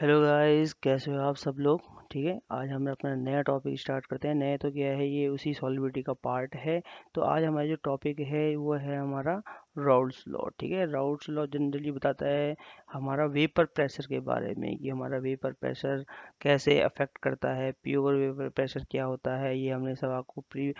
Hello guys कैसे हो आप सब लोग ठीक है आज हम अपना नया टॉपिक स्टार्ट करते हैं नया तो क्या है ये उसी सॉलिबिलिटी का पार्ट है तो आज हमारा जो टॉपिक है वो है हमारा राउल्स लॉ ठीक है राउल्स लॉ जनरली बताता है हमारा वेपर प्रेशर के बारे में कि हमारा वेपर प्रेशर कैसे अफेक्ट करता है प्योर वेपर प्रेशर क्या होता है ये हमने सब आपको प्री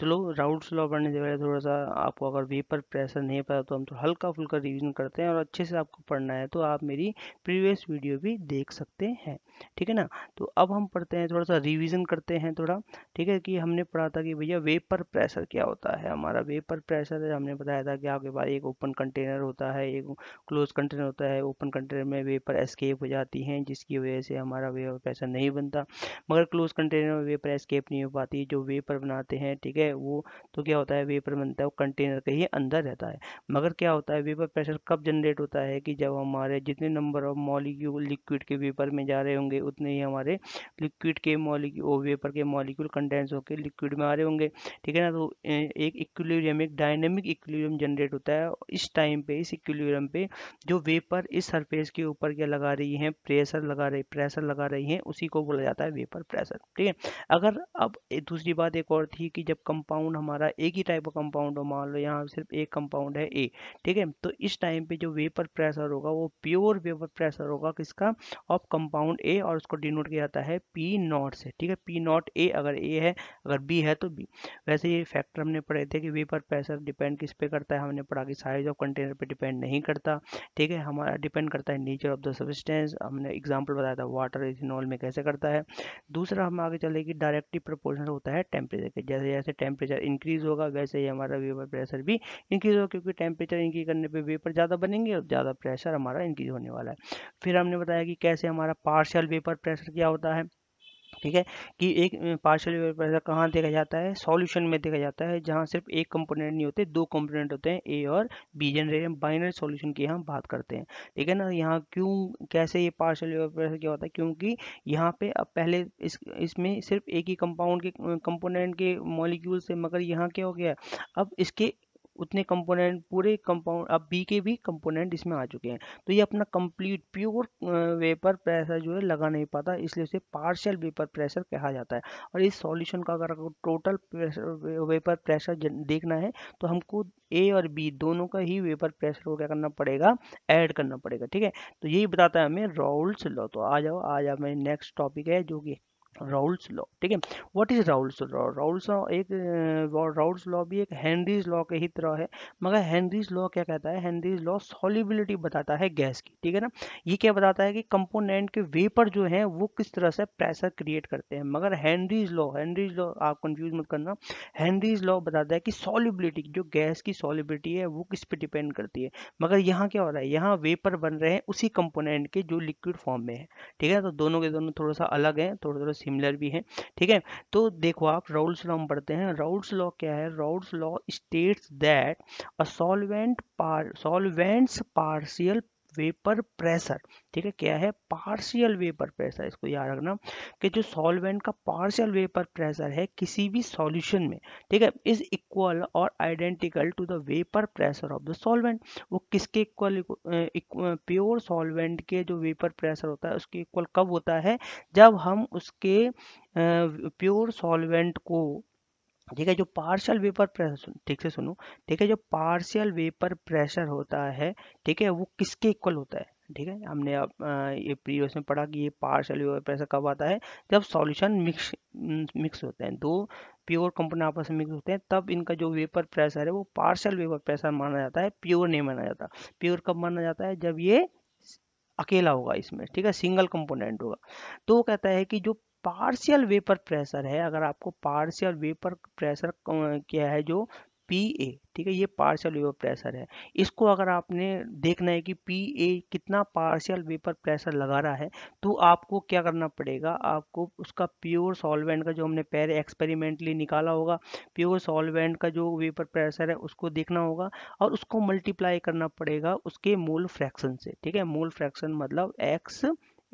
चलो तो राउल्स लॉ पढ़ने से पहले थोड़ा सा आपको अगर वेपर प्रेशर नहीं पता तो हम तो हल्का फुल्का रिविजन करते हैं और अच्छे से आपको पढ़ना है तो आप मेरी प्रीवियस वीडियो भी देख सकते हैं ठीक है ना तो अब हम हम पढ़ते हैं थोड़ा सा रिवीजन करते हैं थोड़ा ठीक है कि हमने पढ़ा था कि भैया वेपर प्रेशर क्या होता है हमारा वेपर प्रेशर है हमने बताया था कि आपके पास एक ओपन कंटेनर होता है एक क्लोज कंटेनर होता है ओपन कंटेनर में वेपर एस्केप हो जाती हैं जिसकी वजह से हमारा वेपर प्रेशर नहीं बनता मगर क्लोज कंटेनर में वेपर एस्केप नहीं हो पाती जो वेपर बनाते हैं ठीक है वो तो क्या होता है वेपर बनता है वो कंटेनर के ही अंदर रहता है मगर क्या होता है वेपर प्रेशर कब जनरेट होता है कि जब हमारे जितने नंबर ऑफ मॉलिक्यूल लिक्विड के वेपर में जा रहे होंगे उतने ही हमारे लिक्विड के मॉलिक्यूल वेपर के मॉलिक्यूल कंडेंस होकर लिक्विड में आ रहे होंगे ठीक है ना तो एक इक्विलिब्रियम एक डायनेमिक इक्विलिब्रियम जनरेट होता है इस टाइम पे इस इक्विलिब्रियम पे जो वेपर इस सरफेस के ऊपर क्या लगा रही है प्रेशर लगा रही प्रेशर लगा रही है उसी को बोला जाता है वेपर प्रेशर ठीक है अगर अब दूसरी बात एक और थी कि जब कंपाउंड हमारा एक ही टाइप का कंपाउंड हो मान लो यहाँ सिर्फ एक कंपाउंड है ए ठीक है तो इस टाइम पे जो वेपर प्रेशर होगा वो प्योर वेपर प्रेशर होगा किसका ऑफ कंपाउंड ए और उसको डिनोट किया जाता है है पी नॉट से ठीक है पी नॉट ए अगर ए है अगर बी है तो बी वैसे ये फैक्टर हमने पढ़े थे कि वे पर प्रेशर डिपेंड किस पे करता है हमने पढ़ा कि साइज ऑफ कंटेनर पे डिपेंड नहीं करता ठीक है हमारा डिपेंड करता है नेचर ऑफ द सबिस्टेंस हमने एग्जाम्पल बताया था वाटर इथेनॉल में कैसे करता है दूसरा हम आगे चले कि डायरेक्टली प्रपोर्शनल होता है टेम्परेचर के जैसे जैसे टेम्परेचर इंक्रीज होगा वैसे ही हमारा वेपर प्रेशर भी इंक्रीज होगा क्योंकि टेम्परेचर इंक्रीज करने पर वेपर ज़्यादा बनेंगे और ज़्यादा प्रेशर हमारा इंक्रीज होने वाला है फिर हमने बताया कि कैसे हमारा पार्शियल वेपर प्रेशर क्या होता है ठीक है कि एक पार्शियल वेपर प्रेशर कहाँ देखा जाता है सॉल्यूशन में देखा जाता है जहाँ सिर्फ एक कंपोनेंट नहीं होते दो कंपोनेंट होते हैं ए और बी जनरेट हम बाइनरी सॉल्यूशन की हम बात करते हैं ठीक है ना यहाँ क्यों कैसे ये पार्शियल वेपर प्रेशर क्या होता है क्योंकि यहाँ पे अब पहले इस इसमें सिर्फ एक ही कंपाउंड के कंपोनेंट के मॉलिक्यूल से मगर यहाँ क्या हो गया अब इसके उतने कंपोनेंट पूरे कंपाउंड अब बी के भी कंपोनेंट इसमें आ चुके हैं तो ये अपना कंप्लीट प्योर वेपर प्रेशर जो है लगा नहीं पाता इसलिए उसे पार्शियल वेपर प्रेशर कहा जाता है और इस सॉल्यूशन का अगर टोटल वेपर प्रेशर देखना है तो हमको ए और बी दोनों का ही वेपर प्रेशर को क्या करना पड़ेगा ऐड करना पड़ेगा ठीक है तो यही बताता है हमें राउल्स लो तो आ जाओ आज हमें नेक्स्ट टॉपिक है जो कि राउल्स लॉ ठीक है what is Raoult's law Raoult's law एक राउल्स लॉ भी एक हैंनरीज लॉ के ही तरह है मगर हैंनरीज लॉ क्या कहता है हैंनरीज लॉ सॉलिबिलिटी बताता है गैस की ठीक है ना ये क्या बताता है कि कंपोनेंट के वेपर जो है वो किस तरह से प्रेशर क्रिएट करते हैं मगर हैंनरीज लॉ हैंनरीज लॉ आप कंफ्यूज मत करना हैंनरीज लॉ बताता है कि सॉलिबिलिटी जो गैस की सॉलिबिलिटी है वो किस पे डिपेंड करती है मगर यहाँ क्या हो रहा है यहाँ वेपर बन रहे हैं उसी कंपोनेंट के जो लिक्विड फॉर्म में है ठीक है तो दोनों के दोनों थोड़ा सा अलग है थोड़ा थोड़ा सिमिलर भी है ठीक है तो देखो आप राउल्स लॉ में पढ़ते हैं राउल्स लॉ क्या है Raoult's law states that a solvent पार सॉल्वेंट्स पार्शियल वेपर प्रेशर ठीक है क्या है पार्शियल वेपर प्रेशर इसको याद रखना कि जो सॉल्वेंट का पार्शियल वेपर प्रेशर है किसी भी सॉल्यूशन में ठीक है इज इक्वल और identical to the vapour pressure of the solvent वो किसके इक्वल प्योर सॉल्वेंट के जो वेपर प्रेशर होता है उसके इक्वल कब होता है जब हम उसके प्योर सॉल्वेंट को ठीक है जो पार्शियल वेपर प्रेशर ठीक से सुनो ठीक है जो पार्शियल वेपर प्रेशर होता है ठीक है वो किसके इक्वल होता है ठीक है हमने अब ये प्रीवियस में पढ़ा कि ये पार्शियल वेपर प्रेशर कब आता है जब सॉल्यूशन मिक्स मिक्स होते हैं दो प्योर कंपोनेंट आपस में मिक्स होते हैं तब इनका जो वेपर प्रेशर है वो पार्शियल वेपर प्रेशर माना जाता है प्योर नहीं माना जाता प्योर कब माना जाता है जब ये अकेला होगा इसमें ठीक है सिंगल कंपोनेंट होगा तो वो कहता है कि जो पार्शियल वेपर प्रेशर है अगर आपको पार्शियल वेपर प्रेशर क्या है जो पी ए ठीक है ये पार्शियल वेपर प्रेशर है इसको अगर आपने देखना है कि पी ए कितना पार्शियल वेपर प्रेशर लगा रहा है तो आपको क्या करना पड़ेगा आपको उसका प्योर सॉल्वेंट का जो हमने पहले एक्सपेरिमेंटली निकाला होगा प्योर सॉल्वेंट का जो वेपर प्रेशर है उसको देखना होगा और उसको मल्टीप्लाई करना पड़ेगा उसके मोल फ्रैक्शन से ठीक है मोल फ्रैक्शन मतलब एक्स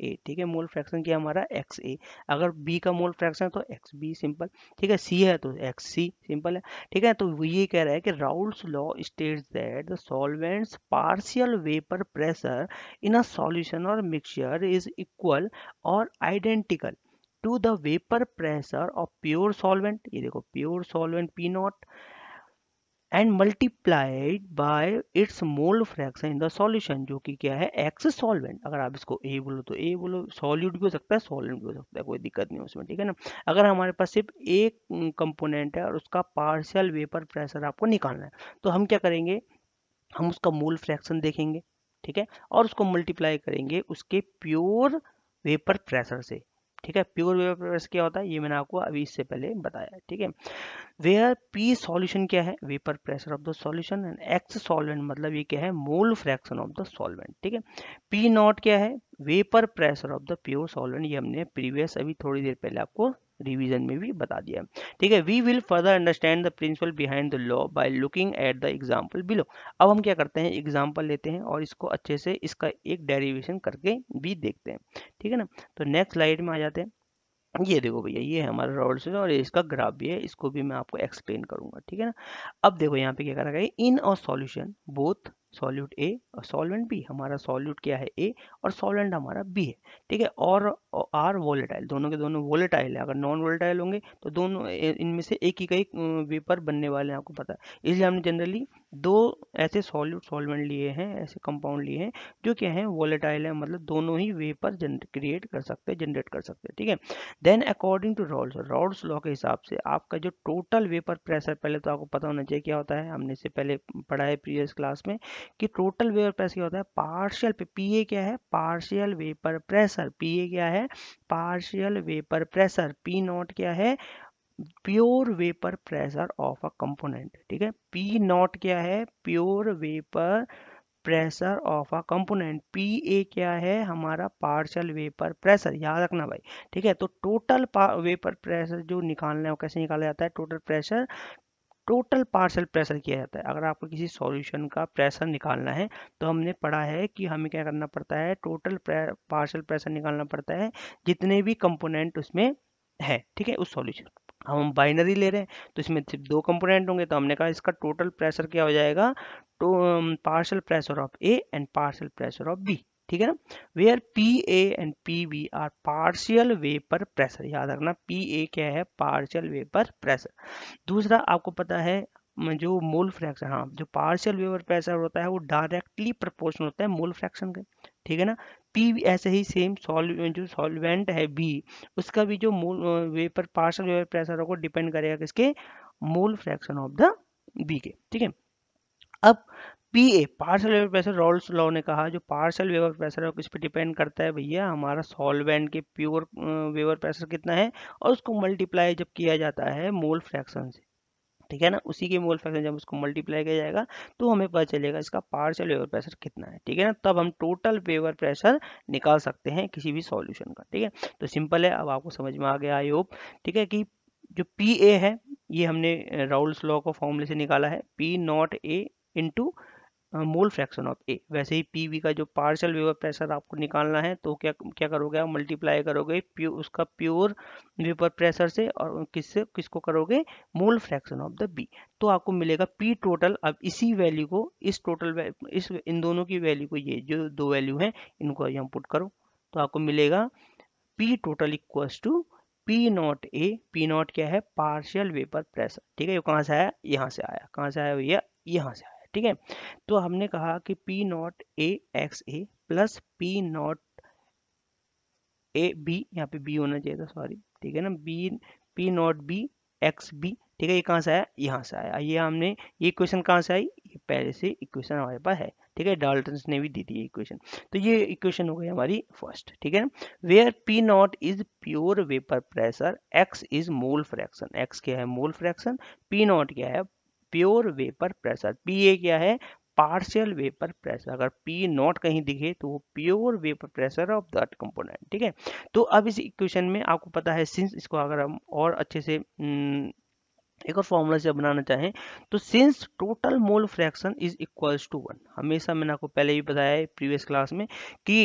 ए ठीक है मोल फ्रैक्शन क्या हमारा एक्स ए अगर बी का मोल फ्रैक्शन है तो एक्स बी सिंपल ठीक है सी है तो एक्स सी सिंपल है ठीक है तो ये कह रहा है कि Raoult's law states that the solvent's partial vapour pressure in a solution और मिक्सचर इज इक्वल और identical to the vapour pressure of pure solvent ये देखो pure solvent P nought and multiplied by its mole fraction in the solution जो कि क्या है x solvent अगर आप इसको ए बोलो तो ए बोलो सॉल्यूट भी हो सकता है सॉल्वेंट भी हो सकता है कोई दिक्कत नहीं उसमें ठीक है ना अगर हमारे पास सिर्फ एक कंपोनेंट है और उसका पार्शियल वेपर प्रेशर आपको निकालना है तो हम क्या करेंगे हम उसका मोल फ्रैक्शन देखेंगे ठीक है और उसको मल्टीप्लाई करेंगे उसके प्योर वेपर प्रेशर से ठीक है प्योर वेपर प्रेशर क्या होता है ये मैंने आपको अभी इससे पहले बताया ठीक है वेयर पी सॉल्यूशन क्या है vapour pressure of the solution and X solvent मतलब ये क्या है mole fraction of the solvent ठीक है पी नॉट क्या है vapour pressure of the pure solvent ये हमने प्रीवियस अभी थोड़ी देर पहले आपको रिवीजन में भी बता दिया है ठीक है we will further understand the principle behind the law by looking at the example below अब हम क्या करते हैं एग्जाम्पल लेते हैं और इसको अच्छे से इसका एक डेरिवेशन करके भी देखते हैं ठीक है ना तो नेक्स्ट स्लाइड में आ जाते हैं ये देखो भैया ये है हमारा रोल्स और इसका ग्राफ भी है इसको भी मैं आपको एक्सप्लेन करूंगा ठीक है ना अब देखो यहाँ पे क्या करा गया in a solution both solute A और सॉल्वेंट बी हमारा सॉल्यूट क्या है ए और सॉल्वेंट हमारा बी है ठीक है और आर वोलेटाइल दोनों के दोनों वोलेटाइल है अगर नॉन वोलेटाइल होंगे तो दोनों इनमें से एक ही कई वेपर बनने वाले हैं आपको पता है इसलिए हमने जनरली दो ऐसे सॉल्यूट सॉल्वेंट लिए हैं ऐसे कंपाउंड लिए हैं जो क्या है वॉलेटाइल है मतलब दोनों ही वेपर क्रिएट कर सकते हैं जनरेट कर सकते हैं ठीक है then according to Raoult's Raoult's law के हिसाब से आपका जो टोटल वेपर प्रेशर पहले तो आपको पता होना चाहिए क्या होता है हमने इससे पहले पढ़ा है प्रीवियस क्लास में कि टोटल वेपर प्रेशर क्या होता है पार्शियल पी ए क्या है partial vapour pressure P A क्या है partial vapour pressure P nought क्या है pure vapour pressure of a component ठीक है पी नॉट क्या है pure vapour pressure of a component P A क्या है हमारा पार्शल वेपर प्रेशर याद रखना भाई ठीक है तो टोटल वेपर प्रेशर जो निकालना है वो कैसे निकाला जाता है total pressure total partial pressure किया जाता है अगर आपको किसी सॉल्यूशन का प्रेशर निकालना है तो हमने पढ़ा है कि हमें क्या करना पड़ता है टोटल पार्सल प्रेशर निकालना पड़ता है जितने भी कंपोनेंट उसमें है ठीक है उस सॉल्यूशन हम बाइनरी ले रहे हैं तो इसमें सिर्फ दो कंपोनेंट होंगे तो हमने कहा इसका टोटल प्रेशर क्या हो जाएगा तो partial pressure of A and partial pressure of B ठीक है ना where P A and P B are partial vapour pressure याद रखना पी ए क्या है पार्शियल वेपर प्रेशर दूसरा आपको पता है जो मोल फ्रैक्शन हाँ जो पार्शियल वेपर प्रेशर होता है वो डायरेक्टली प्रपोर्शन होता है मोल फ्रैक्शन के ठीक है ना पी ऐसे ही सेम सॉल्व जो सॉल्वेंट है बी उसका भी जो mole vapour partial vapour pressure होगा डिपेंड करेगा किसके mole fraction of the B के ठीक है अब P A partial vapour pressure Raoult's law ने कहा जो पार्सल वेपर प्रेशर है किस पे डिपेंड करता है भैया हमारा सॉल्वेंट के प्योर वेपर प्रेशर कितना है और उसको मल्टीप्लाई जब किया जाता है मोल फ्रैक्शन से ठीक है ना उसी के मोल फ्रैक्शन जब उसको मल्टीप्लाई किया जाएगा तो हमें पता चलेगा इसका पार्शियल वेवर प्रेशर कितना है ठीक है ना तब हम टोटल वेवर प्रेशर निकाल सकते हैं किसी भी सॉल्यूशन का ठीक है तो सिंपल है अब आपको समझ में आ गया आई होप ठीक है कि जो पी ए है ये हमने राउल्स लॉ को फॉर्मूले से निकाला है P not A into mole fraction of A वैसे ही पी वी का जो पार्शल वेपर प्रेशर आपको निकालना है तो क्या क्या करोगे आप मल्टीप्लाई करोगे प्यो, उसका प्योर वेपर प्रेशर से और किससे किसको करोगे mole fraction of the B तो आपको मिलेगा पी टोटल अब इसी वैल्यू को इस टोटल इस इन दोनों की वैल्यू को ये जो दो वैल्यू हैं इनको यहाँ पुट करो तो आपको मिलेगा P total equals to P not A P nought क्या है पार्शियल वेपर प्रेशर ठीक है ये कहाँ से आया यहाँ से आया कहाँ से आया भैया यहाँ से आया ठीक है तो हमने कहा कि P not A X A plus P not A B यहाँ पे बी होना चाहिए था सॉरी ठीक है ना B P not B X B ठीक है ये कहाँ से आया यहाँ से आया ये हमने ये इक्वेशन कहाँ से आई ये पहले से इक्वेशन हमारे पास है ठीक है डाल्टन ने भी दी थी इक्वेशन तो ये इक्वेशन हो गई हमारी फर्स्ट ठीक है ना where P nought is pure vapour pressure X is mole fraction X क्या है मोल फ्रैक्शन पी नॉट क्या है pure vapour pressure P A क्या है पार्शियल वेपर प्रेशर अगर पी नॉट कहीं दिखे तो वो pure vapour pressure of that component ठीक है तो अब इस इक्वेशन में आपको पता है सिंस इसको अगर हम और अच्छे से हम्म, एक और फॉर्मूला से बनाना चाहें तो since total mole fraction is equals to one हमेशा मैंने आपको पहले भी बताया है प्रीवियस क्लास में कि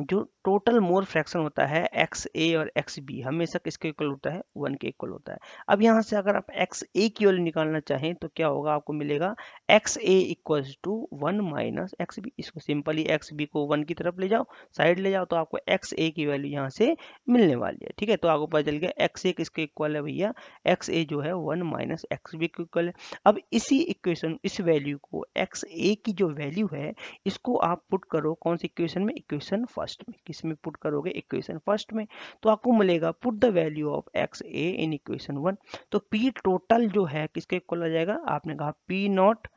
जो टोटल मोर फ्रैक्शन होता है एक्स ए और एक्स बी हमेशा किसके इक्वल होता है वन के इक्वल होता है अब यहाँ से अगर आप एक्स ए की वैल्यू निकालना चाहें तो क्या होगा आपको मिलेगा X A equals to one minus X B इसको सिंपली एक्स बी को वन की तरफ ले जाओ साइड ले जाओ तो आपको एक्स ए की वैल्यू यहाँ से मिलने वाली है ठीक है तो आपको पता चल गया एक्स ए किसके इक्वल है भैया एक्स ए जो है वन माइनस एक्स बी के इक्वल है अब इसी इक्वेशन इस वैल्यू को एक्स ए की जो वैल्यू है इसको आप पुट करो कौन सी इक्वेशन में इक्वेशन फर्स्ट में किस में पुट करोगे इक्वेशन फर्स्ट में तो आपको मिलेगा put the value of X A in equation one तो पी टोटल जो है किसके इक्वल आ जाएगा आपने कहा पी नॉट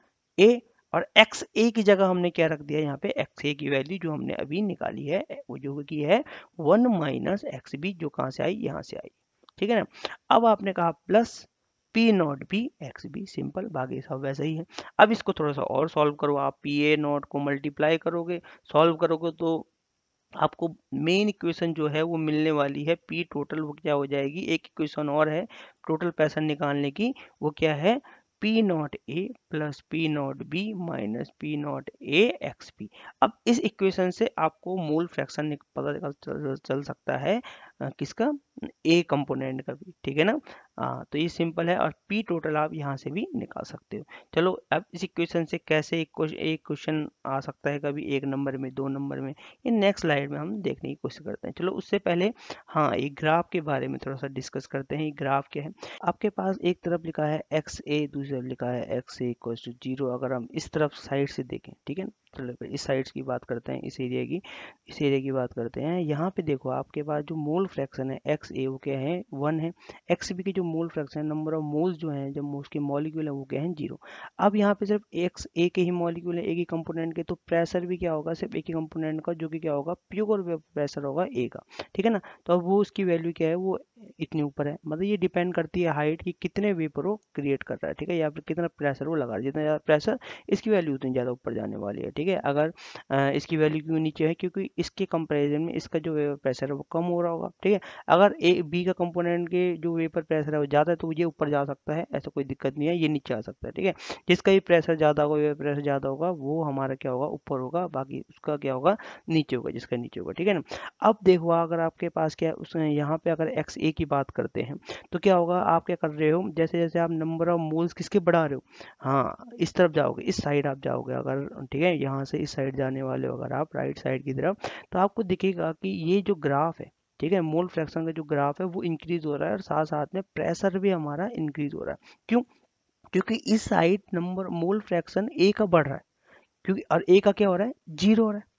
ए और एक्स ए की जगह हमने क्या रख दिया यहाँ पे एक्स ए की वैल्यू जो हमने अभी निकाली है वो जो की है वन माइनस एक्स बी जो कहाँ से आई यहाँ से आई ठीक है ना अब आपने कहा plus P nought B X B simple बाकी सब वैसा ही है अब इसको थोड़ा सा और सॉल्व करो आप पी ए नॉट को मल्टीप्लाई करोगे सॉल्व करोगे तो आपको मेन इक्वेशन जो है वो मिलने वाली है पी टोटल वो क्या हो जाएगी एक इक्वेशन और है टोटल पैसा निकालने की वो क्या है P not A plus P not B minus P not A X P अब इस इक्वेशन से आपको मूल फ्रैक्शन पता चल सकता है किसका ए कंपोनेंट का भी ठीक है ना आ, तो ये सिंपल है और पी टोटल आप यहाँ से भी निकाल सकते हो चलो अब इस इक्वेशन से कैसे एक क्वेश्चन आ सकता है कभी एक नंबर में दो नंबर में ये नेक्स्ट स्लाइड में हम देखने की कोशिश करते हैं चलो उससे पहले हाँ एक ग्राफ के बारे में थोड़ा सा डिस्कस करते हैं ग्राफ क्या है आपके पास एक तरफ लिखा है एक्स ए दूसरी तरफ लिखा है एक्स ए जीरो अगर हम इस तरफ साइड से देखें ठीक है इस साइड्स की बात करते हैं इस एरिया की इस एरिया की बात करते हैं यहाँ पे देखो आपके पास जो मोल फ्रैक्शन है एक्स ए वो क्या है वन है एक्स बी के जो मोल फ्रैक्शन है नंबर ऑफ मोल्स जो हैं जब उसके मॉलिक्यूल है वो क्या है जीरो अब यहाँ पे सिर्फ एक्स ए के ही मॉलिक्यूल है एक ही कंपोनेंट के तो प्रेशर भी क्या होगा सिर्फ एक ही कंपोनेंट का जो कि क्या होगा प्योर प्रेशर होगा ए का ठीक है ना तो अब वो उसकी वैल्यू क्या है वो इतनी ऊपर है मतलब ये डिपेंड करती है हाइट कि कितने वेपर वो क्रिएट कर रहा है ठीक है या फिर कितना प्रेशर वो लगा रहा है जितना ज़्यादा प्रेशर इसकी वैल्यू उतनी ज़्यादा ऊपर जाने वाली है ठीक है अगर इसकी वैल्यू क्यों नीचे है क्योंकि इसके कंपेरिजन में इसका जो वेपर प्रेशर है वो कम हो रहा होगा ठीक है अगर ए बी का कंपोनेंट के जो वेपर प्रेशर है वो ज़्यादा है तो ये ऊपर जा सकता है ऐसा कोई दिक्कत नहीं है ये नीचे आ सकता है ठीक है जिसका भी प्रेशर ज़्यादा होगा वेपर प्रेशर ज़्यादा होगा वो हमारा क्या होगा ऊपर होगा बाकी उसका क्या होगा नीचे होगा जिसका नीचे होगा ठीक है ना अब देखो अगर आपके पास क्या है उस यहाँ पे अगर एक्स ए की बात करते हैं तो क्या होगा आप क्या कर रहे हो जैसे जैसे आप नंबर ऑफ मोल्स किसके बढ़ा रहे हो हाँ इस तरफ जाओगे इस साइड आप जाओगे अगर ठीक है यहाँ से इस साइड जाने वाले हो अगर आप राइट साइड की तरफ तो आपको दिखेगा कि ये जो ग्राफ है ठीक है मोल फ्रैक्शन का जो ग्राफ है वो इंक्रीज हो रहा है और साथ साथ में प्रेशर भी हमारा इंक्रीज हो रहा है क्यों क्योंकि इस side number mole fraction A का बढ़ रहा है क्योंकि और ए का क्या हो रहा है जीरो हो रहा है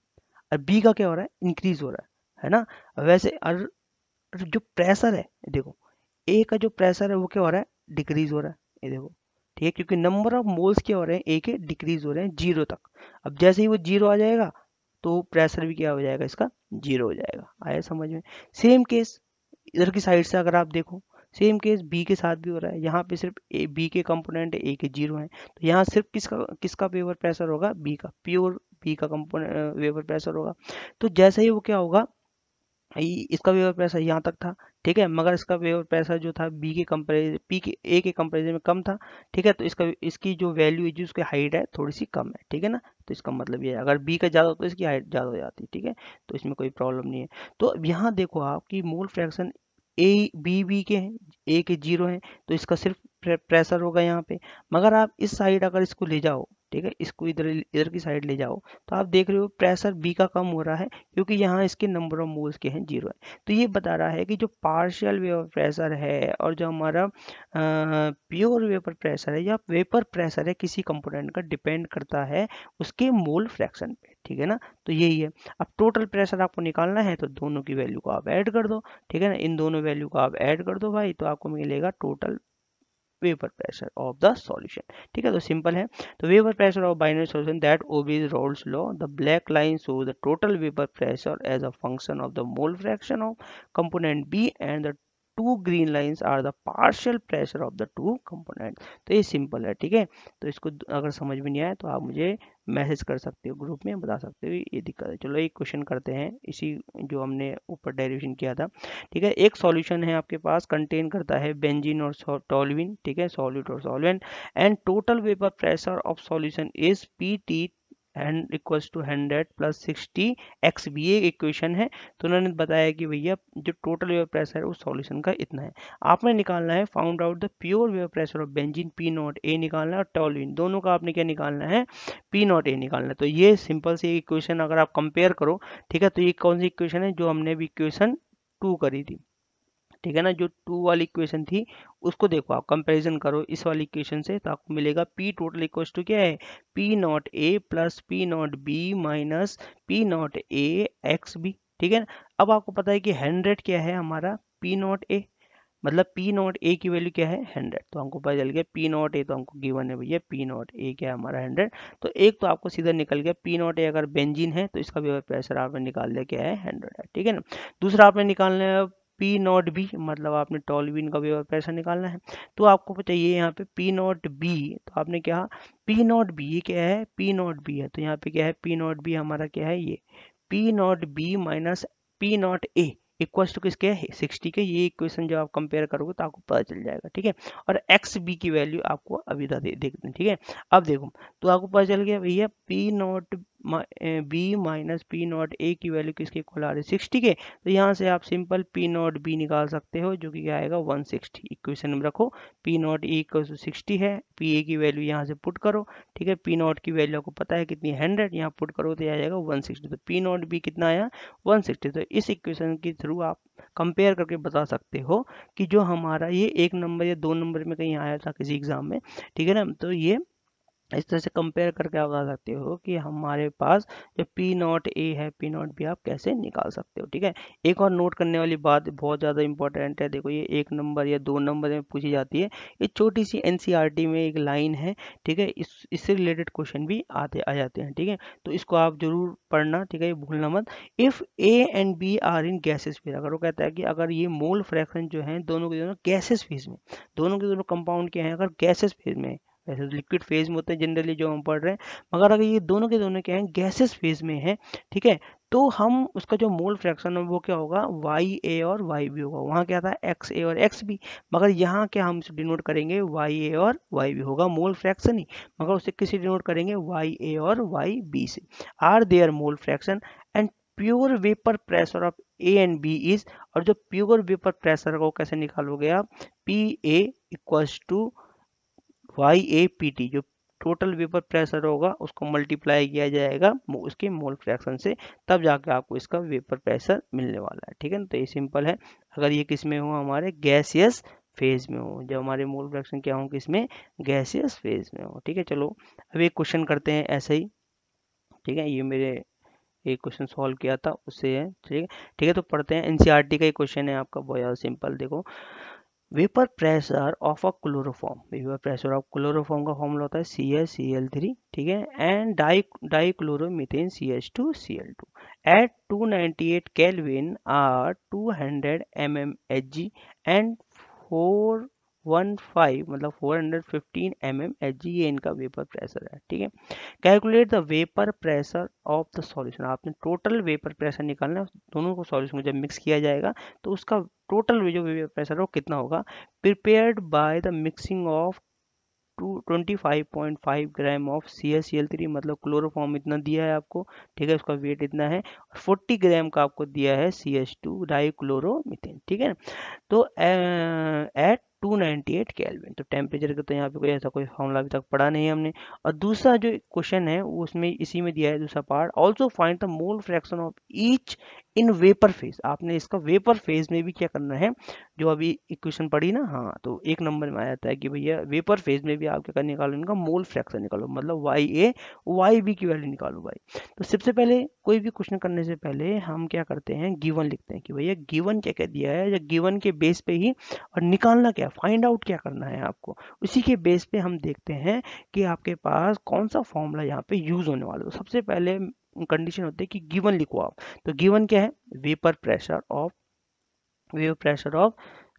और बी का क्या हो रहा है इंक्रीज हो रहा है है ना वैसे और अच्छा, जो प्रेशर है देखो ए का जो प्रेशर है वो क्या हो रहा है डिक्रीज हो रहा है ये देखो ठीक है क्योंकि नंबर ऑफ मोल्स क्या हो रहे हैं ए के डिक्रीज हो रहे हैं जीरो तक अब जैसे ही वो जीरो आ जाएगा तो प्रेशर भी क्या हो जाएगा इसका जीरो हो जाएगा आया समझ में सेम केस इधर की साइड से अगर आप देखो सेम केस बी के साथ भी हो रहा है यहाँ पे सिर्फ ए बी के कंपोनेंट ए के जीरो हैं तो यहाँ सिर्फ किसका किसका वेवर प्रेशर होगा बी का प्योर बी का कंपोनेंट वेवर प्रेशर होगा तो जैसे ही वो क्या होगा इसका वेवर प्रेशर यहाँ तक था ठीक है मगर इसका वेवर प्रेशर जो था बी के कंपेरिजन पी के ए के कंपेरिजन में कम था ठीक है तो इसका इसकी जो वैल्यू है जो उसकी हाइट है थोड़ी सी कम है ठीक है ना तो इसका मतलब ये है अगर बी का ज़्यादा हो तो इसकी हाइट ज़्यादा हो जाती है ठीक है तो इसमें कोई प्रॉब्लम नहीं है तो यहाँ देखो आप कि mole fraction A B B के हैं ए के जीरो हैं तो इसका सिर्फ प्रेशर होगा यहाँ पे मगर आप इस साइड अगर इसको ले जाओ ठीक है इसको इधर इधर की साइड ले जाओ तो आप देख रहे हो प्रेशर बी का कम हो रहा है क्योंकि यहाँ इसके नंबर ऑफ मोल्स के हैं जीरो है तो ये बता रहा है कि जो पार्शियल वेपर प्रेशर है और जो हमारा प्योर वेपर प्रेशर है या वेपर प्रेशर है किसी कंपोनेंट का डिपेंड करता है उसके मोल फ्रैक्शन पे ठीक है ना तो यही है अब टोटल प्रेशर आपको निकालना है तो दोनों की वैल्यू को आप ऐड कर दो ठीक है ना इन दोनों वैल्यू को आप ऐड कर दो भाई तो आपको मिलेगा total vapour pressure of the solution ठीक है तो सिंपल है तो vapour pressure of binary solution that obeys Raoult's law the black line show the total vapour pressure as a function of the mole fraction of component B and the two green lines are the partial pressure of the two component तो ये simple है ठीक है तो इसको अगर समझ में नहीं आया तो आप मुझे मैसेज कर सकते हो ग्रुप में बता सकते हो ये दिक्कत है चलो एक क्वेश्चन करते हैं इसी जो हमने ऊपर डेरिवेशन किया था ठीक है एक सॉल्यूशन है आपके पास कंटेन करता है बेंजीन और टॉलविन ठीक है सॉल्यूट और solvent and total vapour pressure of solution is P T and equals to hundred plus sixty X B एक इक्वेशन है तो उन्होंने बताया कि भैया जो टोटल वेवर प्रेशर है उस सॉल्यूशन का इतना है आपने निकालना है found out the pure vapour pressure of benzene P not A निकालना है और टॉलिन दोनों का आपने क्या निकालना है पी नॉट ए निकालना है तो ये सिंपल सी इक्वेशन अगर आप कंपेयर करो ठीक है तो ये कौन सी इक्वेशन है जो हमने भी इक्वेशन टू करी थी ठीक है ना जो टू वाली इक्वेशन थी उसको देखो आप कंपैरिजन करो इस वाली इक्वेशन से तो आपको मिलेगा पी टोटल इक्व टू क्या है P not A plus P not B minus P not A X B ठीक है ना अब आपको पता है कि हंड्रेड क्या है हमारा पी नॉट ए मतलब पी नॉट ए की वैल्यू क्या है हंड्रेड तो हमको पता चल गया पी नॉट ए तो हमको गिवन है भैया पी नॉट ए क्या है हमारा हंड्रेड तो एक तो आपको सीधा निकल गया पी नॉट ए अगर बेंजीन है तो इसका भी प्रेशर आपने निकाल दिया क्या है हंड्रेड है ठीक है ना दूसरा आपने निकालना है पी नॉट बी मतलब आपने टॉलविन का भी और पैसा निकालना है तो आपको चाहिए यहाँ पे पी नॉट बी तो आपने क्या पी नॉट बी ये क्या है पी नॉट बी है तो यहाँ पे क्या है पी नॉट बी हमारा क्या है ये P not B minus P not A equals to किसके है सिक्सटी के ये इक्वेशन जब आप कंपेयर करोगे तो आपको पता चल जाएगा ठीक है और एक्स बी की वैल्यू आपको अभी दे देखते हैं ठीक है अब देखो तो आपको पता चल गया भैया P not B minus P not A की वैल्यू किसके इक्वल आ रही है सिक्सटी के तो यहाँ से आप सिंपल पी नॉट बी निकाल सकते हो जो कि क्या आएगा वन सिक्सटी इक्वेशन में रखो P not A equal to sixty है पी ए की वैल्यू यहाँ से पुट करो ठीक है पी नॉट की वैल्यू आपको पता है कितनी हंड्रेड यहाँ पुट करो तो यह आ जाएगा वन सिक्सटी तो पी नॉट बी कितना आया वन सिक्सटी तो इस इक्वेशन के थ्रू आप कंपेयर करके बता सकते हो कि जो हमारा ये एक नंबर या दो नंबर में कहीं आया था किसी एग्जाम में ठीक है ना तो ये इस तरह से कंपेयर करके आप बता सकते हो कि हमारे पास जो पी नॉट ए है पी नॉट बी आप कैसे निकाल सकते हो ठीक है एक और नोट करने वाली बात बहुत ज़्यादा इंपॉर्टेंट है देखो ये एक नंबर या दो नंबर में पूछी जाती है ये छोटी सी एन e में एक लाइन है ठीक है इस इससे रिलेटेड क्वेश्चन भी आते आ जाते हैं ठीक है तो इसको आप जरूर पढ़ना ठीक है ये भूलना मत if A and B are in gases phase अगर वो कहता है कि अगर ये मोल फ्रैक्शन जो है दोनों के दोनों गैसेज फेज में दोनों के दोनों कंपाउंड के हैं अगर गैसेज फेज में ऐसे तो लिक्विड फेज में होते हैं जनरली जो हम पढ़ रहे हैं मगर अगर ये दोनों के दोनों क्या हैं गैसेस फेज में हैं ठीक है तो हम उसका जो मोल फ्रैक्शन है वो क्या होगा वाई ए और वाई बी होगा वहाँ क्या था एक्स ए और एक्स बी मगर यहाँ क्या हम डिनोट करेंगे वाई ए और वाई बी होगा मोल फ्रैक्शन ही मगर उसे किसे डिनोट करेंगे वाई ए और वाई बी से are their mole fraction and pure vapour pressure of A and B is और जो प्योर वेपर प्रेशर को कैसे निकालोगे आप P A equals to Y A P T जो टोटल वेपर प्रेशर होगा उसको मल्टीप्लाई किया जाएगा उसके मोल फ्रैक्शन से तब जाकर आपको इसका वेपर प्रेशर मिलने वाला है ठीक है ना तो ये सिंपल है अगर ये किस में हो हमारे गैसियस फेज में हो जब हमारे मोल फ्रैक्शन क्या हो किसमें गैसियस फेज में हो ठीक है चलो अब एक क्वेश्चन करते हैं ऐसे ही ठीक है ये मेरे एक क्वेश्चन सॉल्व किया था उससे है ठीक है ठीक है तो पढ़ते हैं एनसीईआरटी e का एक क्वेश्चन है आपका बहुत ज़्यादा सिंपल देखो vapour pressure of a chloroform vapour pressure of chloroform का फॉर्मूला होता है C S C L three ठीक है and di dichloromethane C H two C L two at two ninety eight kelvin are two hundred M M H G and four one five मतलब four hundred fifteen M M H G N का vapour pressure है ठीक है calculate the vapour pressure of the solution आपने total vapour pressure निकालना दोनों को solution जब मिक्स किया जाएगा तो उसका टोटल जो वेपर प्रेशर हो कितना होगा prepared by the mixing of two twenty five point five gram of C S C L three मतलब क्लोरोफॉर्म इतना दिया है आपको ठीक है उसका वेट इतना है फोर्टी ग्राम का आपको दिया है C S two dichloromethane ठीक है तो एट 298 केल्विन तो टेम्परेचर का तो यहाँ पे कोई ऐसा कोई फॉर्मूला अभी तक पढ़ा नहीं है हमने और दूसरा जो क्वेश्चन है उसमें इसी में दिया है दूसरा part also find the mole fraction of each in vapour phase आपने इसका वेपर फेज में भी क्या करना है जो अभी इक्वेशन पढ़ी ना हाँ तो एक नंबर में आया था कि भैया वेपर फेज में भी आप क्या निकालो इनका मोल फ्रैक्शन निकालो मतलब वाई ए वाई बी की वैल्यू निकालो भाई तो सबसे पहले कोई भी क्वेश्चन करने से पहले हम क्या करते हैं गिवन लिखते हैं कि भैया गिवन क्या कह दिया है या गिवन के बेस पे ही और निकालना क्या फाइंड आउट क्या करना है आपको उसी के बेस पे हम देखते हैं कि आपके पास कौन सा फॉर्मूला यहाँ पे यूज होने वाला है तो सबसे पहले कंडीशन होती है कि गिवन लिखो आप तो गिवन क्या है vapour pressure of vapour pressure of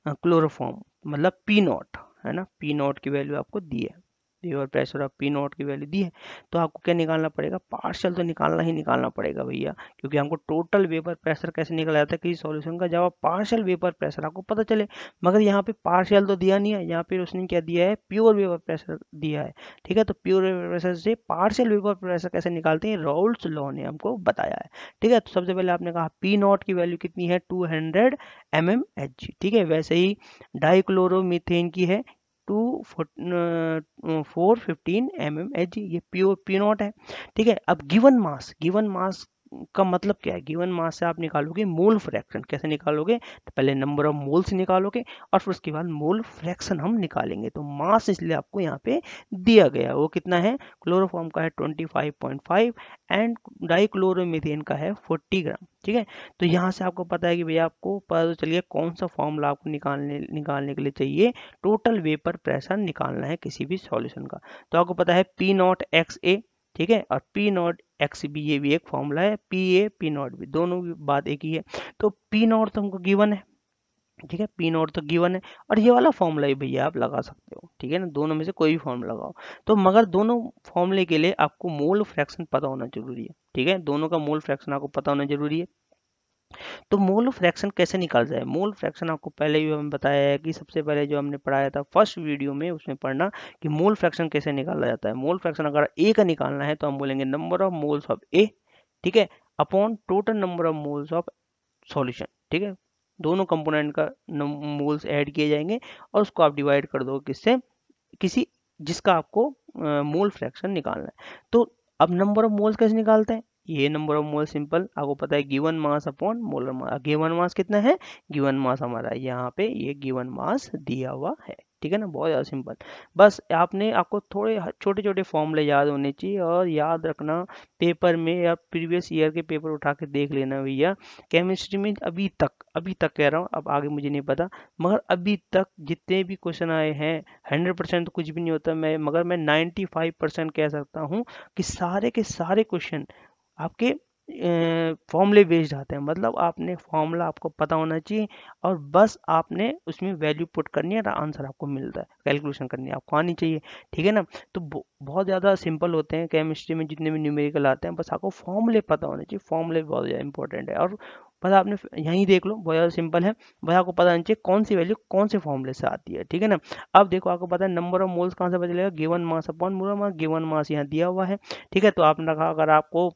chloroform मतलब पी नॉट है ना पी नॉट की वैल्यू आपको दी है दी और प्रेशर ऑफ पी नॉट की वैल्यू दी है तो आपको क्या निकालना पड़ेगा पार्शल तो निकालना ही निकालना पड़ेगा भैया क्योंकि हमको टोटल वेपर प्रेशर कैसे निकल जाता है किसी सॉल्यूशन का जब आप पार्शल वेपर प्रेशर आपको पता चले मगर यहाँ पे पार्शियल तो दिया नहीं है यहाँ पे उसने क्या दिया है प्योर वेपर प्रेशर दिया है ठीक है तो प्योर वेपर प्रेशर से पार्शल वेपर प्रेशर कैसे निकालते हैं रोल्स लॉ ने हमको बताया है ठीक है तो सबसे पहले आपने कहा पी नॉट की वैल्यू कितनी है two hundred M M H G ठीक है वैसे ही डाइक्लोरोमिथेन की है two four fifteen M M H G ये पी पी नॉट है ठीक है अब गिवन मास गिवन मास का मतलब क्या है गिवन मास से आप निकालोगे मोल फ्रैक्शन कैसे निकालोगे तो पहले नंबर ऑफ मोल्स निकालोगे और फिर उसके बाद मोल फ्रैक्शन हम निकालेंगे तो मास इसलिए आपको यहाँ पे दिया गया वो कितना है क्लोरोफॉर्म का है 25.5 एंड डाइक्लोरोमिथेन का है 40 ग्राम ठीक है तो यहाँ से आपको पता है कि भैया आपको पता तो चलिए कौन सा फॉर्मूला आपको निकालने निकालने के लिए चाहिए टोटल वेपर प्रेशर निकालना है किसी भी सॉल्यूशन का तो आपको पता है पी नॉट एक्स ए ठीक है और पी नॉट एक्स बी ये भी एक फॉर्मूला है पी ए पी नॉट भी दोनों की बात एक ही है तो पी नॉट तो हमको गिवन है ठीक है पी नॉट तो गिवन है और ये वाला फॉर्मूला ही भैया आप लगा सकते हो ठीक है ना दोनों में से कोई भी फॉर्म लगाओ तो मगर दोनों फॉर्मूले के लिए आपको मोल फ्रैक्शन पता होना जरूरी है ठीक है दोनों का मोल फ्रैक्शन आपको पता होना जरूरी है तो मोल फ्रैक्शन कैसे निकाल जाए मोल फ्रैक्शन आपको पहले भी हमें बताया है कि सबसे पहले जो हमने पढ़ाया था फर्स्ट वीडियो में उसमें पढ़ना कि मोल फ्रैक्शन कैसे निकाला जाता है मोल फ्रैक्शन अगर ए का निकालना है तो हम बोलेंगे number of moles of A ठीक है upon total number of moles of solution ठीक है दोनों कंपोनेंट का मोल्स ऐड किए जाएंगे और उसको आप डिवाइड कर दो किससे किसी जिसका आपको मोल फ्रैक्शन निकालना है तो अब नंबर ऑफ मोल्स कैसे निकालते हैं ये नंबर ऑफ मोल सिंपल आपको पता है given mass upon molar mass given mass कितना है गिवन मास हमारा यहाँ पे ये गिवन मास दिया हुआ है ठीक है ना बहुत ज़्यादा सिंपल बस आपने आपको थोड़े छोटे छोटे फॉर्मूले याद होने चाहिए और याद रखना पेपर में या प्रीवियस ईयर के पेपर उठा के देख लेना भैया केमिस्ट्री में अभी तक अभी तक कह रहा हूँ अब आगे मुझे नहीं पता मगर अभी तक जितने भी क्वेश्चन आए हैं हंड्रेड परसेंट तो कुछ भी नहीं होता मैं मगर मैं नाइन्टी फाइव परसेंट कह सकता हूँ कि सारे के सारे क्वेश्चन आपके फॉर्मूले बेस्ड आते हैं मतलब आपने फॉर्मूला आपको पता होना चाहिए और बस आपने उसमें वैल्यू पुट करनी है और आंसर आपको मिलता है कैलकुलेशन करनी है आपको आनी चाहिए ठीक है ना तो बहुत ज़्यादा सिंपल होते हैं केमिस्ट्री में जितने भी न्यूमेरिकल आते हैं बस आपको फॉर्मूले पता होने चाहिए फॉर्मूले बहुत ज़्यादा इंपॉर्टेंट है और बस आपने यहीं देख लो बहुत ज़्यादा सिंपल है बस आपको पता नहीं चाहिए कौन सी वैल्यू कौन से फॉर्मूले से आती है ठीक है ना अब देखो आपको पता है नंबर ऑफ मोल्स कहाँ से पता चलेगा given mass upon molar mass given mass यहाँ दिया हुआ है ठीक है तो आपने रखा अगर आपको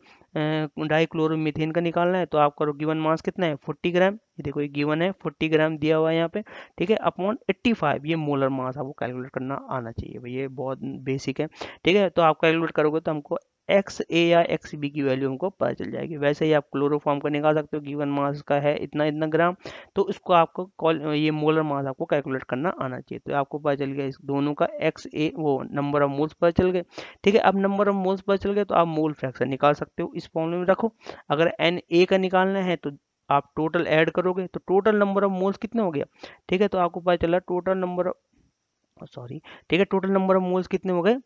डाइक्लोरोमीथेन का निकालना है तो करो गिवन मास कितना है फोर्टी ग्राम ये देखो ये गिवन है फोर्टी ग्राम दिया हुआ है यहाँ पे ठीक है अपॉन एट्टी फाइव ये मोलर मास आपको कैलकुलेट करना आना चाहिए भाई ये बहुत बेसिक है ठीक है तो आप कैलकुलेट करोगे तो हमको एक्स ए या एक्स बी की वैल्यू हमको पता चल जाएगी वैसे ही आप क्लोरोफॉर्म का निकाल सकते हो गिवन मास का है इतना इतना ग्राम तो इसको आपको कॉल ये मोलर मास आपको कैलकुलेट करना आना चाहिए तो आपको पता चल गया इस दोनों का एक्स ए वो नंबर ऑफ मोल्स पता चल गए ठीक है अब नंबर ऑफ मोल्स पता चल गए तो आप मोल फ्रैक्शन निकाल सकते हो इस फॉर्मूले में रखो अगर एन ए का निकालना है तो आप टोटल ऐड करोगे तो टोटल नंबर ऑफ मोल्स कितने हो गया ठीक है तो आपको पता चला टोटल नंबर ऑफ सॉरी ठीक है टोटल नंबर ऑफ मोल्स कितने हो गए